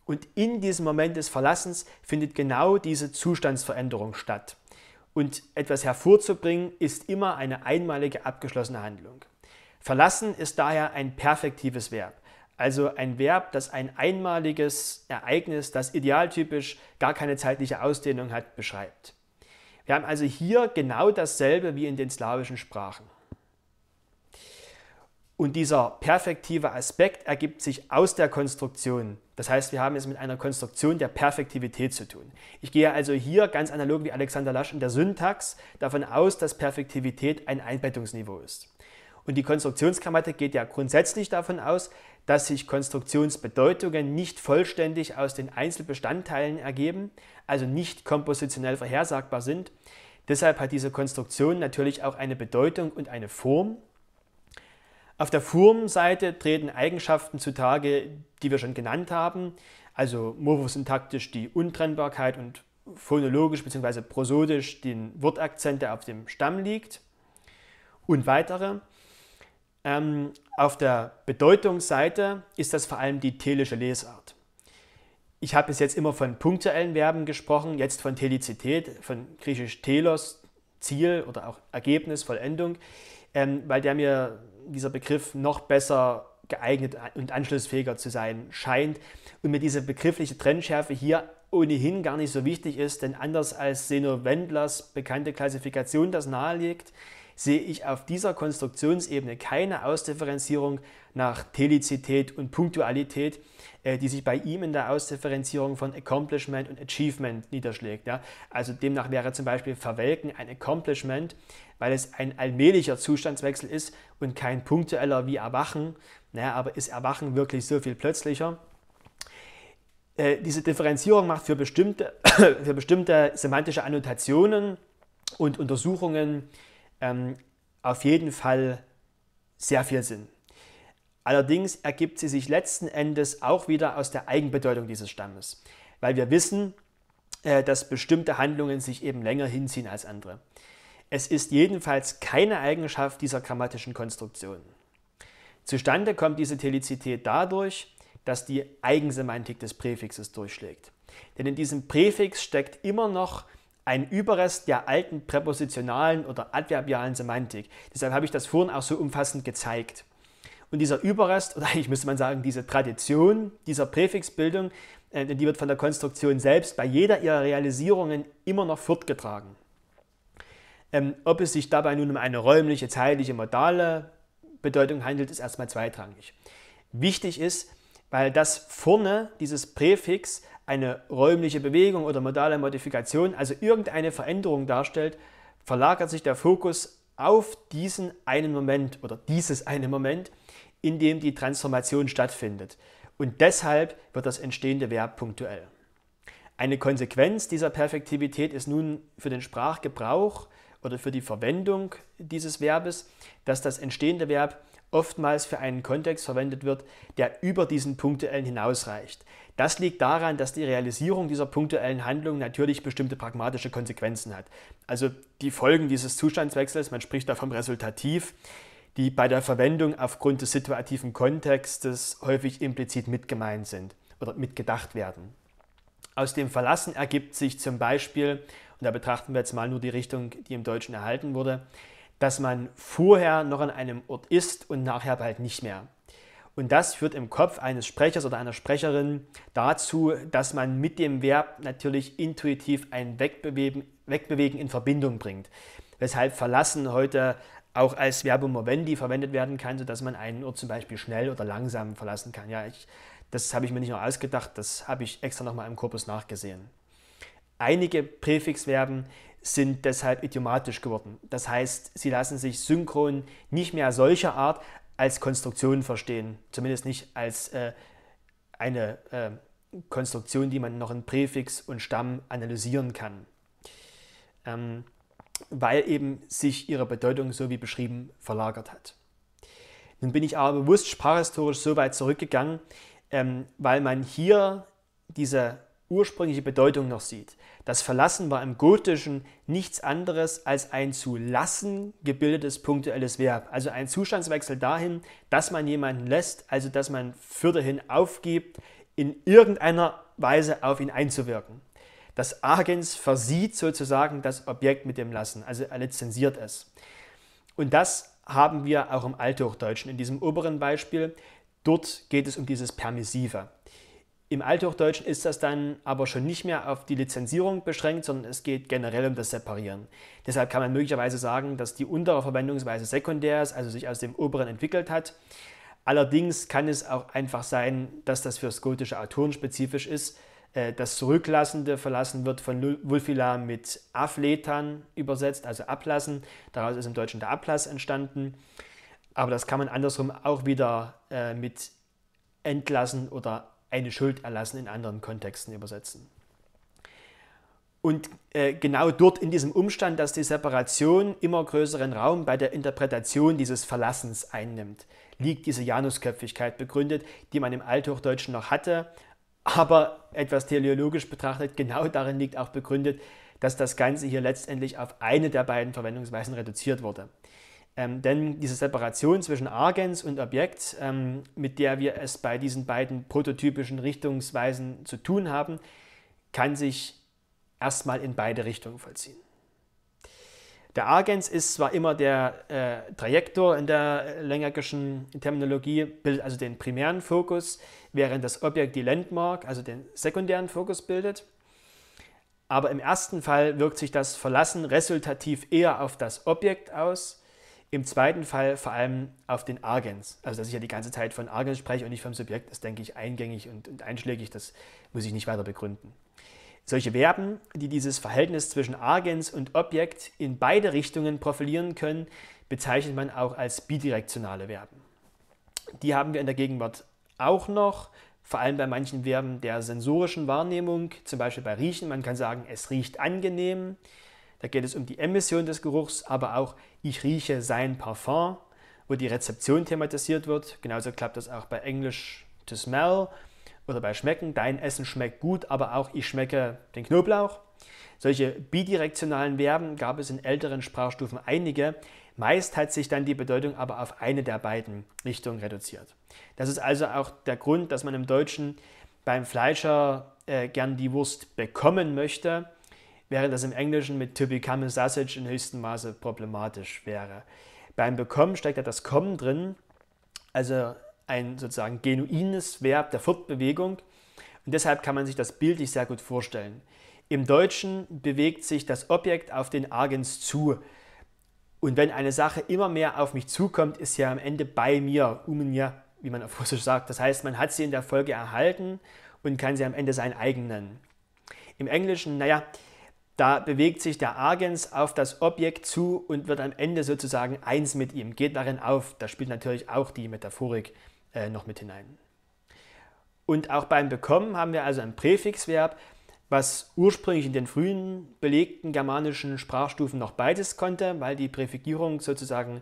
Und in diesem Moment des Verlassens findet genau diese Zustandsveränderung statt und etwas hervorzubringen ist immer eine einmalige abgeschlossene Handlung. Verlassen ist daher ein perfektives Verb, also ein Verb, das ein einmaliges Ereignis, das idealtypisch gar keine zeitliche Ausdehnung hat, beschreibt. Wir haben also hier genau dasselbe wie in den slawischen Sprachen. Und dieser perfektive Aspekt ergibt sich aus der Konstruktion das heißt, wir haben es mit einer Konstruktion der Perfektivität zu tun. Ich gehe also hier ganz analog wie Alexander Lasch in der Syntax davon aus, dass Perfektivität ein Einbettungsniveau ist. Und die Konstruktionsgrammatik geht ja grundsätzlich davon aus, dass sich Konstruktionsbedeutungen nicht vollständig aus den Einzelbestandteilen ergeben, also nicht kompositionell vorhersagbar sind. Deshalb hat diese Konstruktion natürlich auch eine Bedeutung und eine Form. Auf der form treten Eigenschaften zutage, die wir schon genannt haben, also morphosyntaktisch die Untrennbarkeit und phonologisch bzw. prosodisch den Wortakzent, der auf dem Stamm liegt und weitere. Ähm, auf der Bedeutungsseite ist das vor allem die telische Lesart. Ich habe bis jetzt immer von punktuellen Verben gesprochen, jetzt von Telizität, von griechisch telos, Ziel oder auch Ergebnis, Vollendung, ähm, weil der mir dieser Begriff noch besser geeignet und anschlussfähiger zu sein scheint und mir diese begriffliche Trennschärfe hier ohnehin gar nicht so wichtig ist, denn anders als Seno Wendlers bekannte Klassifikation das nahelegt, sehe ich auf dieser Konstruktionsebene keine Ausdifferenzierung nach Telizität und Punktualität, äh, die sich bei ihm in der Ausdifferenzierung von Accomplishment und Achievement niederschlägt. Also demnach wäre zum Beispiel Verwelken ein Accomplishment, weil es ein allmählicher Zustandswechsel ist und kein punktueller wie Erwachen. aber ist Erwachen wirklich so viel plötzlicher? Äh, diese Differenzierung macht für bestimmte, für bestimmte semantische Annotationen und Untersuchungen ähm, auf jeden Fall sehr viel Sinn. Allerdings ergibt sie sich letzten Endes auch wieder aus der Eigenbedeutung dieses Stammes, weil wir wissen, äh, dass bestimmte Handlungen sich eben länger hinziehen als andere. Es ist jedenfalls keine Eigenschaft dieser grammatischen Konstruktion. Zustande kommt diese Telizität dadurch, dass die Eigensemantik des Präfixes durchschlägt. Denn in diesem Präfix steckt immer noch ein Überrest der alten präpositionalen oder adverbialen Semantik. Deshalb habe ich das vorhin auch so umfassend gezeigt. Und dieser Überrest, oder eigentlich müsste man sagen, diese Tradition dieser Präfixbildung, äh, die wird von der Konstruktion selbst bei jeder ihrer Realisierungen immer noch fortgetragen. Ähm, ob es sich dabei nun um eine räumliche, zeitliche, modale Bedeutung handelt, ist erstmal zweitrangig. Wichtig ist, weil das vorne, dieses Präfix, eine räumliche Bewegung oder modale Modifikation, also irgendeine Veränderung darstellt, verlagert sich der Fokus auf diesen einen Moment oder dieses eine Moment, in dem die Transformation stattfindet. Und deshalb wird das entstehende Verb punktuell. Eine Konsequenz dieser Perfektivität ist nun für den Sprachgebrauch oder für die Verwendung dieses Verbes, dass das entstehende Verb oftmals für einen Kontext verwendet wird, der über diesen punktuellen hinausreicht. Das liegt daran, dass die Realisierung dieser punktuellen Handlung natürlich bestimmte pragmatische Konsequenzen hat. Also die Folgen dieses Zustandswechsels, man spricht da vom Resultativ, die bei der Verwendung aufgrund des situativen Kontextes häufig implizit mitgemeint sind oder mitgedacht werden. Aus dem Verlassen ergibt sich zum Beispiel, und da betrachten wir jetzt mal nur die Richtung, die im Deutschen erhalten wurde, dass man vorher noch an einem Ort ist und nachher bald nicht mehr. Und das führt im Kopf eines Sprechers oder einer Sprecherin dazu, dass man mit dem Verb natürlich intuitiv ein Wegbewegen, Wegbewegen in Verbindung bringt. Weshalb verlassen heute auch als Verbum movendi verwendet werden kann, sodass man einen Ort zum Beispiel schnell oder langsam verlassen kann. Ja, ich, das habe ich mir nicht nur ausgedacht, das habe ich extra nochmal im Korpus nachgesehen. Einige Präfixverben sind deshalb idiomatisch geworden. Das heißt, sie lassen sich synchron nicht mehr solcher Art als Konstruktion verstehen, zumindest nicht als äh, eine äh, Konstruktion, die man noch in Präfix und Stamm analysieren kann, ähm, weil eben sich ihre Bedeutung so wie beschrieben verlagert hat. Nun bin ich aber bewusst sprachhistorisch so weit zurückgegangen, ähm, weil man hier diese ursprüngliche Bedeutung noch sieht. Das Verlassen war im Gotischen nichts anderes als ein zu lassen gebildetes punktuelles Verb, also ein Zustandswechsel dahin, dass man jemanden lässt, also dass man fürderhin aufgibt, in irgendeiner Weise auf ihn einzuwirken. Das Agens versieht sozusagen das Objekt mit dem Lassen, also er lizenziert es. Und das haben wir auch im Althochdeutschen, in diesem oberen Beispiel. Dort geht es um dieses Permissive. Im Althochdeutschen ist das dann aber schon nicht mehr auf die Lizenzierung beschränkt, sondern es geht generell um das Separieren. Deshalb kann man möglicherweise sagen, dass die untere Verwendungsweise sekundär ist, also sich aus dem oberen entwickelt hat. Allerdings kann es auch einfach sein, dass das für gotische Autoren spezifisch ist. Äh, das Zurücklassende verlassen wird von Wulfila mit Afletan übersetzt, also ablassen. Daraus ist im Deutschen der Ablass entstanden. Aber das kann man andersrum auch wieder äh, mit entlassen oder ablassen eine Schuld erlassen in anderen Kontexten übersetzen. Und äh, genau dort in diesem Umstand, dass die Separation immer größeren Raum bei der Interpretation dieses Verlassens einnimmt, liegt diese Janusköpfigkeit begründet, die man im Althochdeutschen noch hatte, aber etwas teleologisch betrachtet, genau darin liegt auch begründet, dass das Ganze hier letztendlich auf eine der beiden Verwendungsweisen reduziert wurde. Ähm, denn diese Separation zwischen Agens und Objekt, ähm, mit der wir es bei diesen beiden prototypischen Richtungsweisen zu tun haben, kann sich erstmal in beide Richtungen vollziehen. Der Agens ist zwar immer der äh, Trajektor in der äh, Lengerischen Terminologie, bildet also den primären Fokus, während das Objekt die Landmark, also den sekundären Fokus bildet. Aber im ersten Fall wirkt sich das Verlassen resultativ eher auf das Objekt aus, im zweiten Fall vor allem auf den Argens. Also, dass ich ja die ganze Zeit von Argens spreche und nicht vom Subjekt, ist, denke ich, eingängig und, und einschlägig. Das muss ich nicht weiter begründen. Solche Verben, die dieses Verhältnis zwischen Argens und Objekt in beide Richtungen profilieren können, bezeichnet man auch als bidirektionale Verben. Die haben wir in der Gegenwart auch noch, vor allem bei manchen Verben der sensorischen Wahrnehmung, zum Beispiel bei Riechen. Man kann sagen, es riecht angenehm. Da geht es um die Emission des Geruchs, aber auch Ich rieche sein Parfum, wo die Rezeption thematisiert wird. Genauso klappt das auch bei Englisch to Smell oder bei Schmecken. Dein Essen schmeckt gut, aber auch ich schmecke den Knoblauch. Solche bidirektionalen Verben gab es in älteren Sprachstufen einige. Meist hat sich dann die Bedeutung aber auf eine der beiden Richtungen reduziert. Das ist also auch der Grund, dass man im Deutschen beim Fleischer äh, gern die Wurst bekommen möchte während das im Englischen mit to become a sausage in höchstem Maße problematisch wäre. Beim Bekommen steckt ja das Kommen drin, also ein sozusagen genuines Verb der Fortbewegung und deshalb kann man sich das bildlich sehr gut vorstellen. Im Deutschen bewegt sich das Objekt auf den Agens zu. Und wenn eine Sache immer mehr auf mich zukommt, ist sie am Ende bei mir, um mir, wie man auf Russisch sagt. Das heißt, man hat sie in der Folge erhalten und kann sie am Ende sein eigen nennen. Im Englischen, naja, da bewegt sich der Argens auf das Objekt zu und wird am Ende sozusagen eins mit ihm, geht darin auf. Da spielt natürlich auch die Metaphorik äh, noch mit hinein. Und auch beim Bekommen haben wir also ein Präfixverb, was ursprünglich in den frühen belegten germanischen Sprachstufen noch beides konnte, weil die Präfigierung sozusagen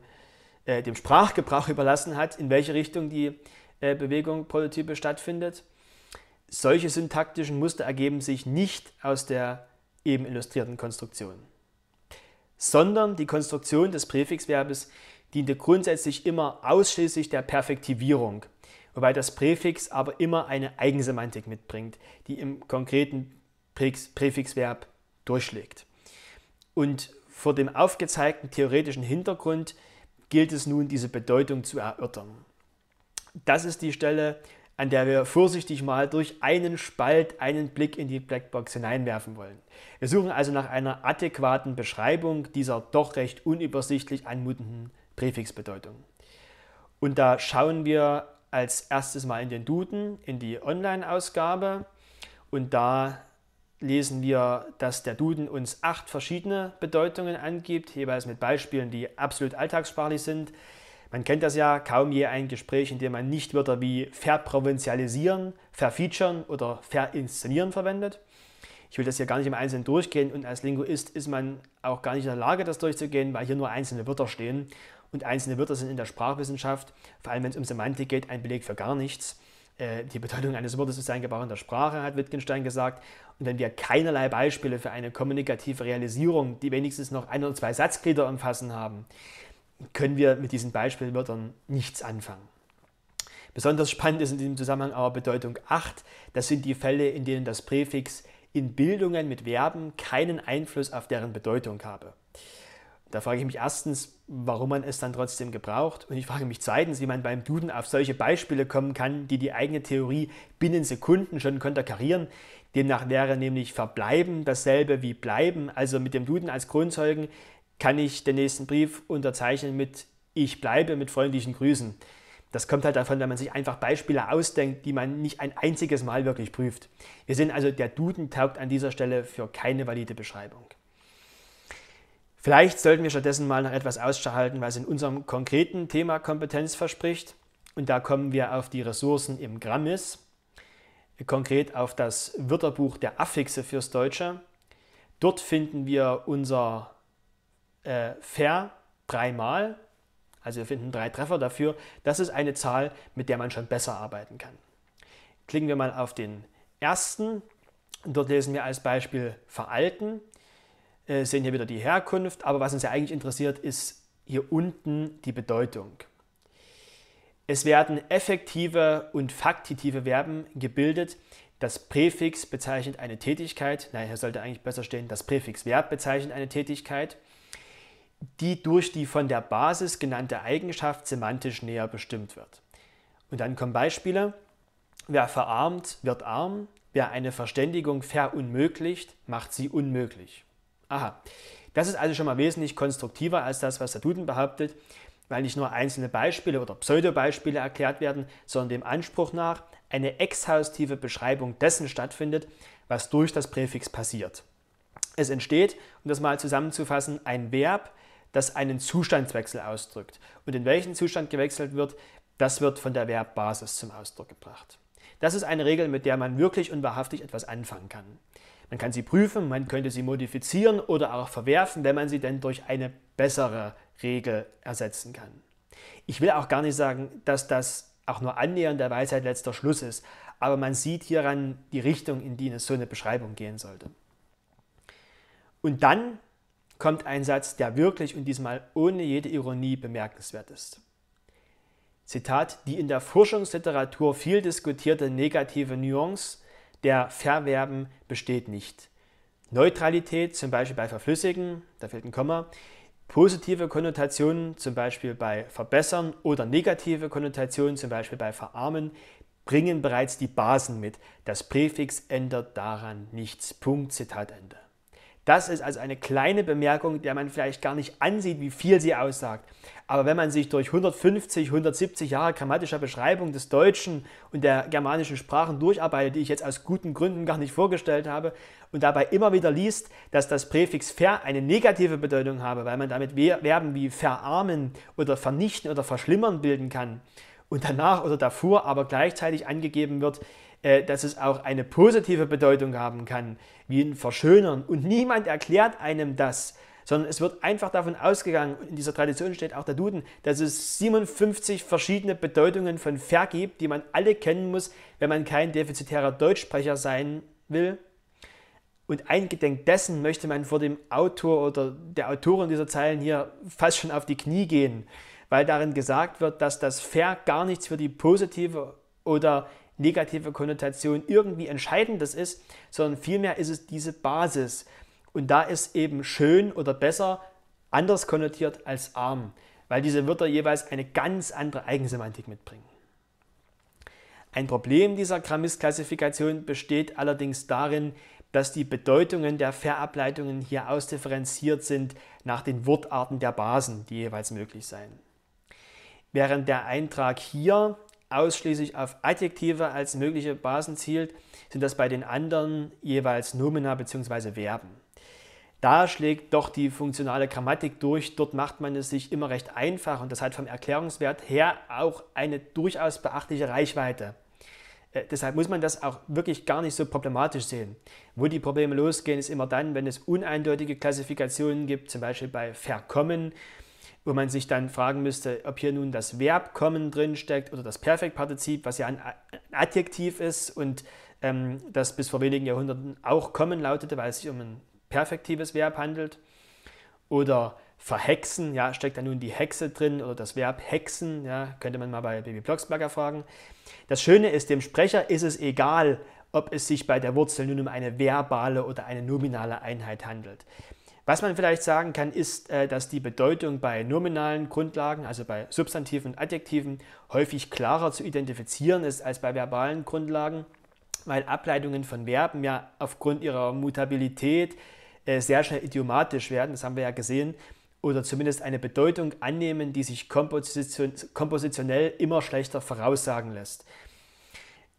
äh, dem Sprachgebrauch überlassen hat, in welche Richtung die äh, Bewegung prototype stattfindet. Solche syntaktischen Muster ergeben sich nicht aus der eben illustrierten Konstruktionen. Sondern die Konstruktion des Präfixverbes diente grundsätzlich immer ausschließlich der Perfektivierung, wobei das Präfix aber immer eine Eigensemantik mitbringt, die im konkreten Präfixverb durchschlägt. Und vor dem aufgezeigten theoretischen Hintergrund gilt es nun, diese Bedeutung zu erörtern. Das ist die Stelle, an der wir vorsichtig mal durch einen Spalt einen Blick in die Blackbox hineinwerfen wollen. Wir suchen also nach einer adäquaten Beschreibung dieser doch recht unübersichtlich anmutenden Präfixbedeutung. Und da schauen wir als erstes mal in den Duden, in die Online-Ausgabe und da lesen wir, dass der Duden uns acht verschiedene Bedeutungen angibt, jeweils mit Beispielen, die absolut alltagssprachlich sind. Man kennt das ja kaum je ein Gespräch, in dem man nicht Wörter wie verprovinzialisieren, verfeaturen oder verinszenieren verwendet. Ich will das hier gar nicht im Einzelnen durchgehen und als Linguist ist man auch gar nicht in der Lage, das durchzugehen, weil hier nur einzelne Wörter stehen. Und einzelne Wörter sind in der Sprachwissenschaft, vor allem wenn es um Semantik geht, ein Beleg für gar nichts. Äh, die Bedeutung eines Wortes ist eingebaut in der Sprache, hat Wittgenstein gesagt. Und wenn wir keinerlei Beispiele für eine kommunikative Realisierung, die wenigstens noch ein oder zwei Satzglieder umfassen haben, können wir mit diesen Beispielwörtern nichts anfangen. Besonders spannend ist in diesem Zusammenhang aber Bedeutung 8. Das sind die Fälle, in denen das Präfix in Bildungen mit Verben keinen Einfluss auf deren Bedeutung habe. Da frage ich mich erstens, warum man es dann trotzdem gebraucht. Und ich frage mich zweitens, wie man beim Duden auf solche Beispiele kommen kann, die die eigene Theorie binnen Sekunden schon konterkarieren. Demnach wäre nämlich verbleiben dasselbe wie bleiben. Also mit dem Duden als Kronzeugen kann ich den nächsten Brief unterzeichnen mit Ich bleibe mit freundlichen Grüßen. Das kommt halt davon, wenn man sich einfach Beispiele ausdenkt, die man nicht ein einziges Mal wirklich prüft. Wir sehen also, der Duden taugt an dieser Stelle für keine valide Beschreibung. Vielleicht sollten wir stattdessen mal nach etwas ausschalten, was in unserem konkreten Thema Kompetenz verspricht. Und da kommen wir auf die Ressourcen im Grammis, konkret auf das Wörterbuch der Affixe fürs Deutsche. Dort finden wir unser äh, fair dreimal. Also wir finden drei Treffer dafür. Das ist eine Zahl, mit der man schon besser arbeiten kann. Klicken wir mal auf den ersten. Dort lesen wir als Beispiel veralten, äh, sehen hier wieder die Herkunft, aber was uns ja eigentlich interessiert, ist hier unten die Bedeutung. Es werden effektive und faktitive Verben gebildet. Das Präfix bezeichnet eine Tätigkeit. Nein, hier sollte eigentlich besser stehen, das Präfix Verb bezeichnet eine Tätigkeit die durch die von der Basis genannte Eigenschaft semantisch näher bestimmt wird. Und dann kommen Beispiele. Wer verarmt, wird arm. Wer eine Verständigung verunmöglicht, macht sie unmöglich. Aha, das ist also schon mal wesentlich konstruktiver als das, was der Duden behauptet, weil nicht nur einzelne Beispiele oder Pseudobeispiele erklärt werden, sondern dem Anspruch nach eine exhaustive Beschreibung dessen stattfindet, was durch das Präfix passiert. Es entsteht, um das mal zusammenzufassen, ein Verb, das einen Zustandswechsel ausdrückt. Und in welchen Zustand gewechselt wird, das wird von der Verbbasis zum Ausdruck gebracht. Das ist eine Regel, mit der man wirklich und wahrhaftig etwas anfangen kann. Man kann sie prüfen, man könnte sie modifizieren oder auch verwerfen, wenn man sie denn durch eine bessere Regel ersetzen kann. Ich will auch gar nicht sagen, dass das auch nur annähernd der Weisheit letzter Schluss ist, aber man sieht hieran die Richtung, in die eine so eine Beschreibung gehen sollte. Und dann kommt ein Satz, der wirklich und diesmal ohne jede Ironie bemerkenswert ist. Zitat, die in der Forschungsliteratur viel diskutierte negative Nuance der Verwerben besteht nicht. Neutralität, zum Beispiel bei Verflüssigen, da fehlt ein Komma, positive Konnotationen, zum Beispiel bei Verbessern oder negative Konnotationen, zum Beispiel bei Verarmen, bringen bereits die Basen mit. Das Präfix ändert daran nichts. Punkt, Zitat Ende. Das ist also eine kleine Bemerkung, der man vielleicht gar nicht ansieht, wie viel sie aussagt. Aber wenn man sich durch 150, 170 Jahre grammatischer Beschreibung des Deutschen und der germanischen Sprachen durcharbeitet, die ich jetzt aus guten Gründen gar nicht vorgestellt habe, und dabei immer wieder liest, dass das Präfix ver eine negative Bedeutung habe, weil man damit Verben wie verarmen oder vernichten oder verschlimmern bilden kann und danach oder davor aber gleichzeitig angegeben wird, äh, dass es auch eine positive Bedeutung haben kann, wie ein Verschönern. Und niemand erklärt einem das, sondern es wird einfach davon ausgegangen, und in dieser Tradition steht auch der Duden, dass es 57 verschiedene Bedeutungen von Ver gibt, die man alle kennen muss, wenn man kein defizitärer Deutschsprecher sein will. Und eingedenk dessen möchte man vor dem Autor oder der Autorin dieser Zeilen hier fast schon auf die Knie gehen weil darin gesagt wird, dass das fair gar nichts für die positive oder negative Konnotation irgendwie Entscheidendes ist, sondern vielmehr ist es diese Basis. Und da ist eben schön oder besser anders konnotiert als arm, weil diese Wörter jeweils eine ganz andere Eigensemantik mitbringen. Ein Problem dieser Grammist-Klassifikation besteht allerdings darin, dass die Bedeutungen der Verableitungen hier ausdifferenziert sind nach den Wortarten der Basen, die jeweils möglich seien. Während der Eintrag hier ausschließlich auf Adjektive als mögliche Basen zielt, sind das bei den anderen jeweils Nomina bzw. Verben. Da schlägt doch die funktionale Grammatik durch. Dort macht man es sich immer recht einfach und das hat vom Erklärungswert her auch eine durchaus beachtliche Reichweite. Äh, deshalb muss man das auch wirklich gar nicht so problematisch sehen. Wo die Probleme losgehen, ist immer dann, wenn es uneindeutige Klassifikationen gibt, zum Beispiel bei Verkommen wo man sich dann fragen müsste, ob hier nun das Verb kommen drin steckt oder das Perfektpartizip, was ja ein Adjektiv ist und ähm, das bis vor wenigen Jahrhunderten auch kommen lautete, weil es sich um ein perfektives Verb handelt. Oder verhexen, ja, steckt da nun die Hexe drin oder das Verb hexen, ja, könnte man mal bei Baby Blocksberger fragen. Das Schöne ist, dem Sprecher ist es egal, ob es sich bei der Wurzel nun um eine verbale oder eine nominale Einheit handelt. Was man vielleicht sagen kann, ist, äh, dass die Bedeutung bei nominalen Grundlagen, also bei Substantiven und Adjektiven, häufig klarer zu identifizieren ist als bei verbalen Grundlagen, weil Ableitungen von Verben ja aufgrund ihrer Mutabilität äh, sehr schnell idiomatisch werden, das haben wir ja gesehen, oder zumindest eine Bedeutung annehmen, die sich komposition kompositionell immer schlechter voraussagen lässt.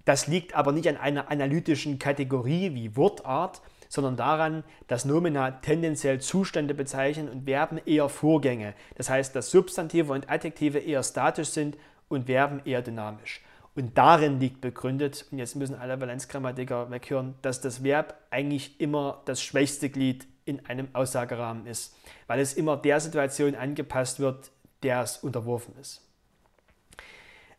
Das liegt aber nicht an einer analytischen Kategorie wie Wortart, sondern daran, dass Nomina tendenziell Zustände bezeichnen und Verben eher Vorgänge. Das heißt, dass Substantive und Adjektive eher statisch sind und Verben eher dynamisch. Und darin liegt begründet, und jetzt müssen alle Valenzgrammatiker weghören, dass das Verb eigentlich immer das schwächste Glied in einem Aussagerahmen ist, weil es immer der Situation angepasst wird, der es unterworfen ist.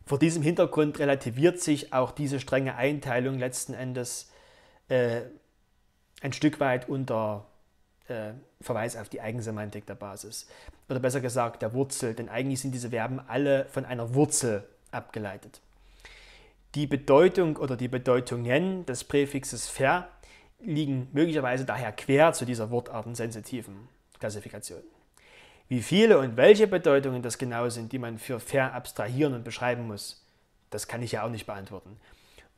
Vor diesem Hintergrund relativiert sich auch diese strenge Einteilung letzten Endes äh, ein Stück weit unter äh, Verweis auf die Eigensemantik der Basis. Oder besser gesagt, der Wurzel, denn eigentlich sind diese Verben alle von einer Wurzel abgeleitet. Die Bedeutung oder die Bedeutungen des Präfixes ver liegen möglicherweise daher quer zu dieser wortartensensitiven Klassifikation. Wie viele und welche Bedeutungen das genau sind, die man für ver abstrahieren und beschreiben muss, das kann ich ja auch nicht beantworten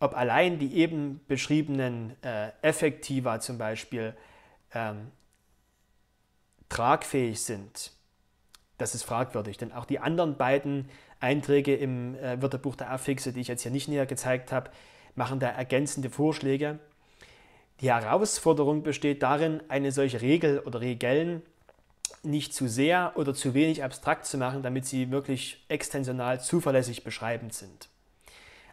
ob allein die eben beschriebenen äh, Effektiva zum Beispiel ähm, tragfähig sind. Das ist fragwürdig, denn auch die anderen beiden Einträge im äh, Wörterbuch der Affixe, die ich jetzt hier nicht näher gezeigt habe, machen da ergänzende Vorschläge. Die Herausforderung besteht darin, eine solche Regel oder Regeln nicht zu sehr oder zu wenig abstrakt zu machen, damit sie wirklich extensional zuverlässig beschreibend sind.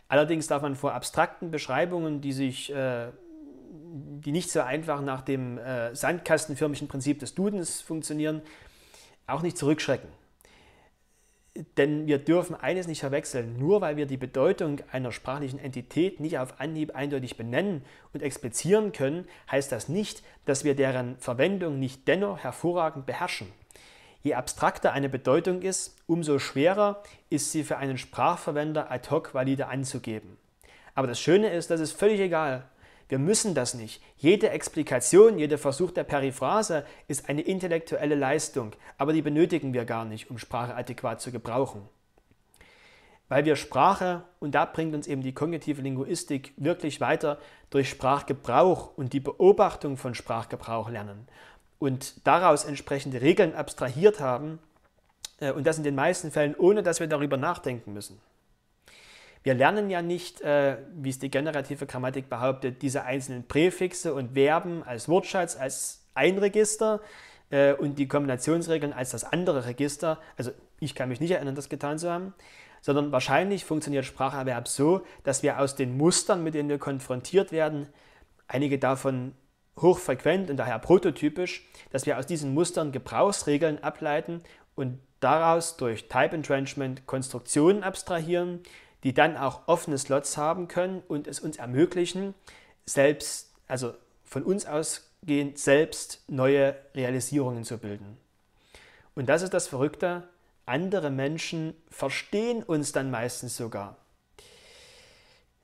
Allerdings darf man vor abstrakten Beschreibungen, die sich äh, die nicht so einfach nach dem äh, sandkastenförmigen Prinzip des Dudens funktionieren, auch nicht zurückschrecken. Denn wir dürfen eines nicht verwechseln, nur weil wir die Bedeutung einer sprachlichen Entität nicht auf Anhieb eindeutig benennen und explizieren können, heißt das nicht, dass wir deren Verwendung nicht dennoch hervorragend beherrschen. Je abstrakter eine Bedeutung ist, umso schwerer ist sie für einen Sprachverwender ad hoc valide anzugeben. Aber das Schöne ist, das ist völlig egal. Wir müssen das nicht. Jede Explikation, jeder Versuch der Periphrase ist eine intellektuelle Leistung, aber die benötigen wir gar nicht, um Sprache adäquat zu gebrauchen. Weil wir Sprache, und da bringt uns eben die kognitive Linguistik wirklich weiter, durch Sprachgebrauch und die Beobachtung von Sprachgebrauch lernen und daraus entsprechende Regeln abstrahiert haben, äh, und das in den meisten Fällen, ohne dass wir darüber nachdenken müssen. Wir lernen ja nicht, äh, wie es die generative Grammatik behauptet, diese einzelnen Präfixe und Verben als Wortschatz, als ein Register äh, und die Kombinationsregeln als das andere Register. Also ich kann mich nicht erinnern, das getan zu haben, sondern wahrscheinlich funktioniert Spracherwerb so, dass wir aus den Mustern, mit denen wir konfrontiert werden, einige davon hochfrequent und daher prototypisch, dass wir aus diesen Mustern Gebrauchsregeln ableiten und daraus durch Type Entrenchment Konstruktionen abstrahieren, die dann auch offene Slots haben können und es uns ermöglichen, selbst, also von uns ausgehend, selbst neue Realisierungen zu bilden. Und das ist das Verrückte, andere Menschen verstehen uns dann meistens sogar.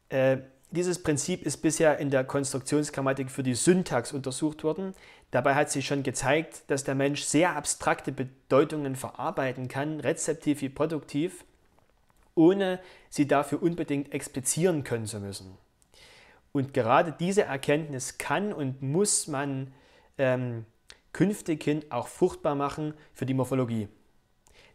Äh, dieses Prinzip ist bisher in der Konstruktionsgrammatik für die Syntax untersucht worden. Dabei hat sich schon gezeigt, dass der Mensch sehr abstrakte Bedeutungen verarbeiten kann, rezeptiv wie produktiv, ohne sie dafür unbedingt explizieren können zu müssen. Und gerade diese Erkenntnis kann und muss man ähm, künftig auch fruchtbar machen für die Morphologie.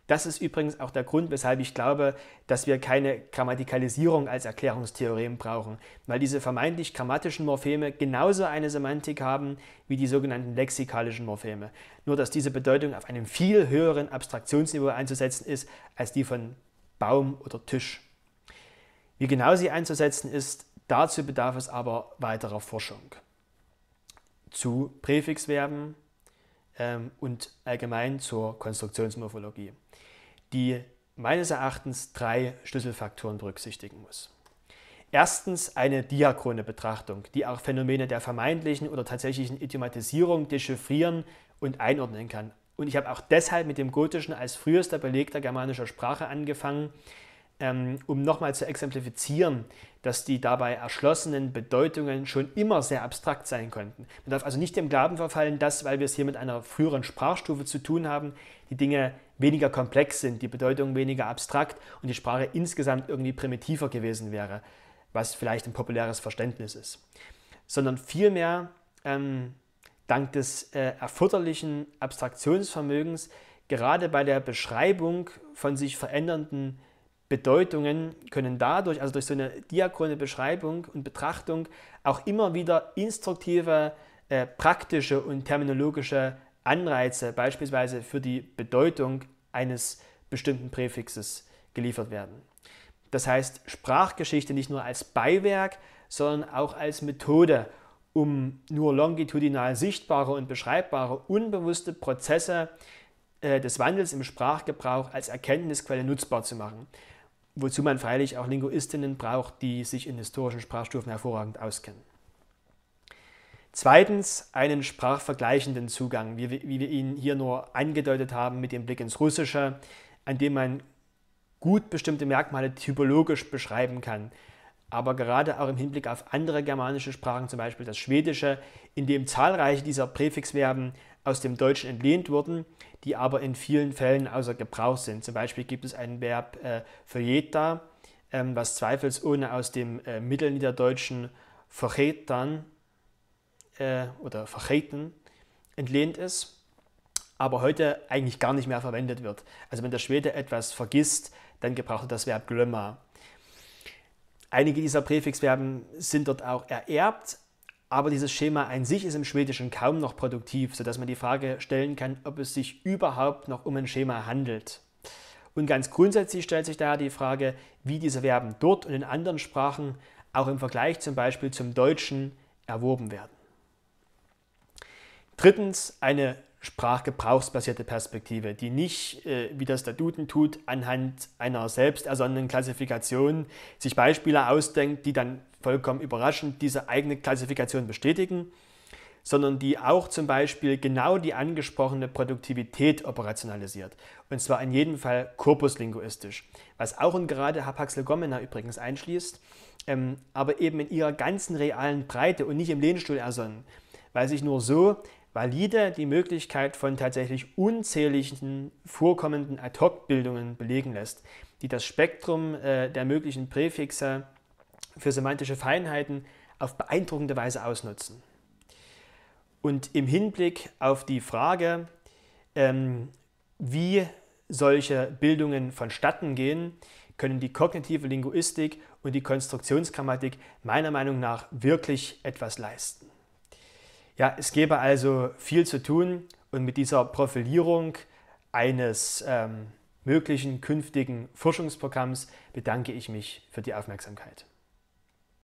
Das ist übrigens auch der Grund, weshalb ich glaube, dass wir keine Grammatikalisierung als Erklärungstheorem brauchen, weil diese vermeintlich grammatischen Morpheme genauso eine Semantik haben wie die sogenannten lexikalischen Morpheme. Nur dass diese Bedeutung auf einem viel höheren Abstraktionsniveau einzusetzen ist als die von Baum oder Tisch. Wie genau sie einzusetzen ist, dazu bedarf es aber weiterer Forschung. Zu Präfixverben ähm, und allgemein zur Konstruktionsmorphologie die meines Erachtens drei Schlüsselfaktoren berücksichtigen muss. Erstens eine diachrone Betrachtung, die auch Phänomene der vermeintlichen oder tatsächlichen Idiomatisierung dechiffrieren und einordnen kann. Und ich habe auch deshalb mit dem Gotischen als frühester Beleg der germanischen Sprache angefangen, ähm, um nochmal zu exemplifizieren, dass die dabei erschlossenen Bedeutungen schon immer sehr abstrakt sein konnten. Man darf also nicht dem Glauben verfallen, dass, weil wir es hier mit einer früheren Sprachstufe zu tun haben, die Dinge weniger komplex sind, die Bedeutung weniger abstrakt und die Sprache insgesamt irgendwie primitiver gewesen wäre, was vielleicht ein populäres Verständnis ist, sondern vielmehr ähm, dank des äh, erforderlichen Abstraktionsvermögens gerade bei der Beschreibung von sich verändernden Bedeutungen können dadurch, also durch so eine diachrone Beschreibung und Betrachtung, auch immer wieder instruktive, äh, praktische und terminologische Anreize beispielsweise für die Bedeutung eines bestimmten Präfixes geliefert werden. Das heißt, Sprachgeschichte nicht nur als Beiwerk, sondern auch als Methode, um nur longitudinal sichtbare und beschreibbare unbewusste Prozesse äh, des Wandels im Sprachgebrauch als Erkenntnisquelle nutzbar zu machen. Wozu man freilich auch Linguistinnen braucht, die sich in historischen Sprachstufen hervorragend auskennen. Zweitens einen sprachvergleichenden Zugang, wie, wie wir ihn hier nur angedeutet haben mit dem Blick ins Russische, an dem man gut bestimmte Merkmale typologisch beschreiben kann. Aber gerade auch im Hinblick auf andere germanische Sprachen, zum Beispiel das Schwedische, in dem zahlreiche dieser Präfixverben aus dem Deutschen entlehnt wurden, die aber in vielen Fällen außer Gebrauch sind. Zum Beispiel gibt es ein Verb äh, verjeta, ähm, was zweifelsohne aus dem äh, mittelniederdeutschen verjetan äh, oder Vercheiten entlehnt ist, aber heute eigentlich gar nicht mehr verwendet wird. Also wenn der Schwede etwas vergisst, dann gebraucht er das Verb glömma. Einige dieser Präfixverben sind dort auch ererbt, aber dieses Schema an sich ist im Schwedischen kaum noch produktiv, sodass man die Frage stellen kann, ob es sich überhaupt noch um ein Schema handelt. Und ganz grundsätzlich stellt sich daher die Frage, wie diese Verben dort und in anderen Sprachen auch im Vergleich zum Beispiel zum Deutschen erworben werden. Drittens eine sprachgebrauchsbasierte Perspektive, die nicht, äh, wie das der Duden tut, anhand einer selbst ersonnenen Klassifikation sich Beispiele ausdenkt, die dann vollkommen überraschend diese eigene Klassifikation bestätigen, sondern die auch zum Beispiel genau die angesprochene Produktivität operationalisiert. Und zwar in jedem Fall korpuslinguistisch, was auch und gerade Hapax-Legomena übrigens einschließt, ähm, aber eben in ihrer ganzen realen Breite und nicht im Lehnstuhl ersonnen, weil sich nur so valide die Möglichkeit von tatsächlich unzähligen vorkommenden Ad-hoc-Bildungen belegen lässt, die das Spektrum äh, der möglichen Präfixe für semantische Feinheiten auf beeindruckende Weise ausnutzen. Und im Hinblick auf die Frage, ähm, wie solche Bildungen vonstatten gehen, können die kognitive Linguistik und die Konstruktionsgrammatik meiner Meinung nach wirklich etwas leisten. Ja, es gäbe also viel zu tun und mit dieser Profilierung eines ähm, möglichen künftigen Forschungsprogramms bedanke ich mich für die Aufmerksamkeit.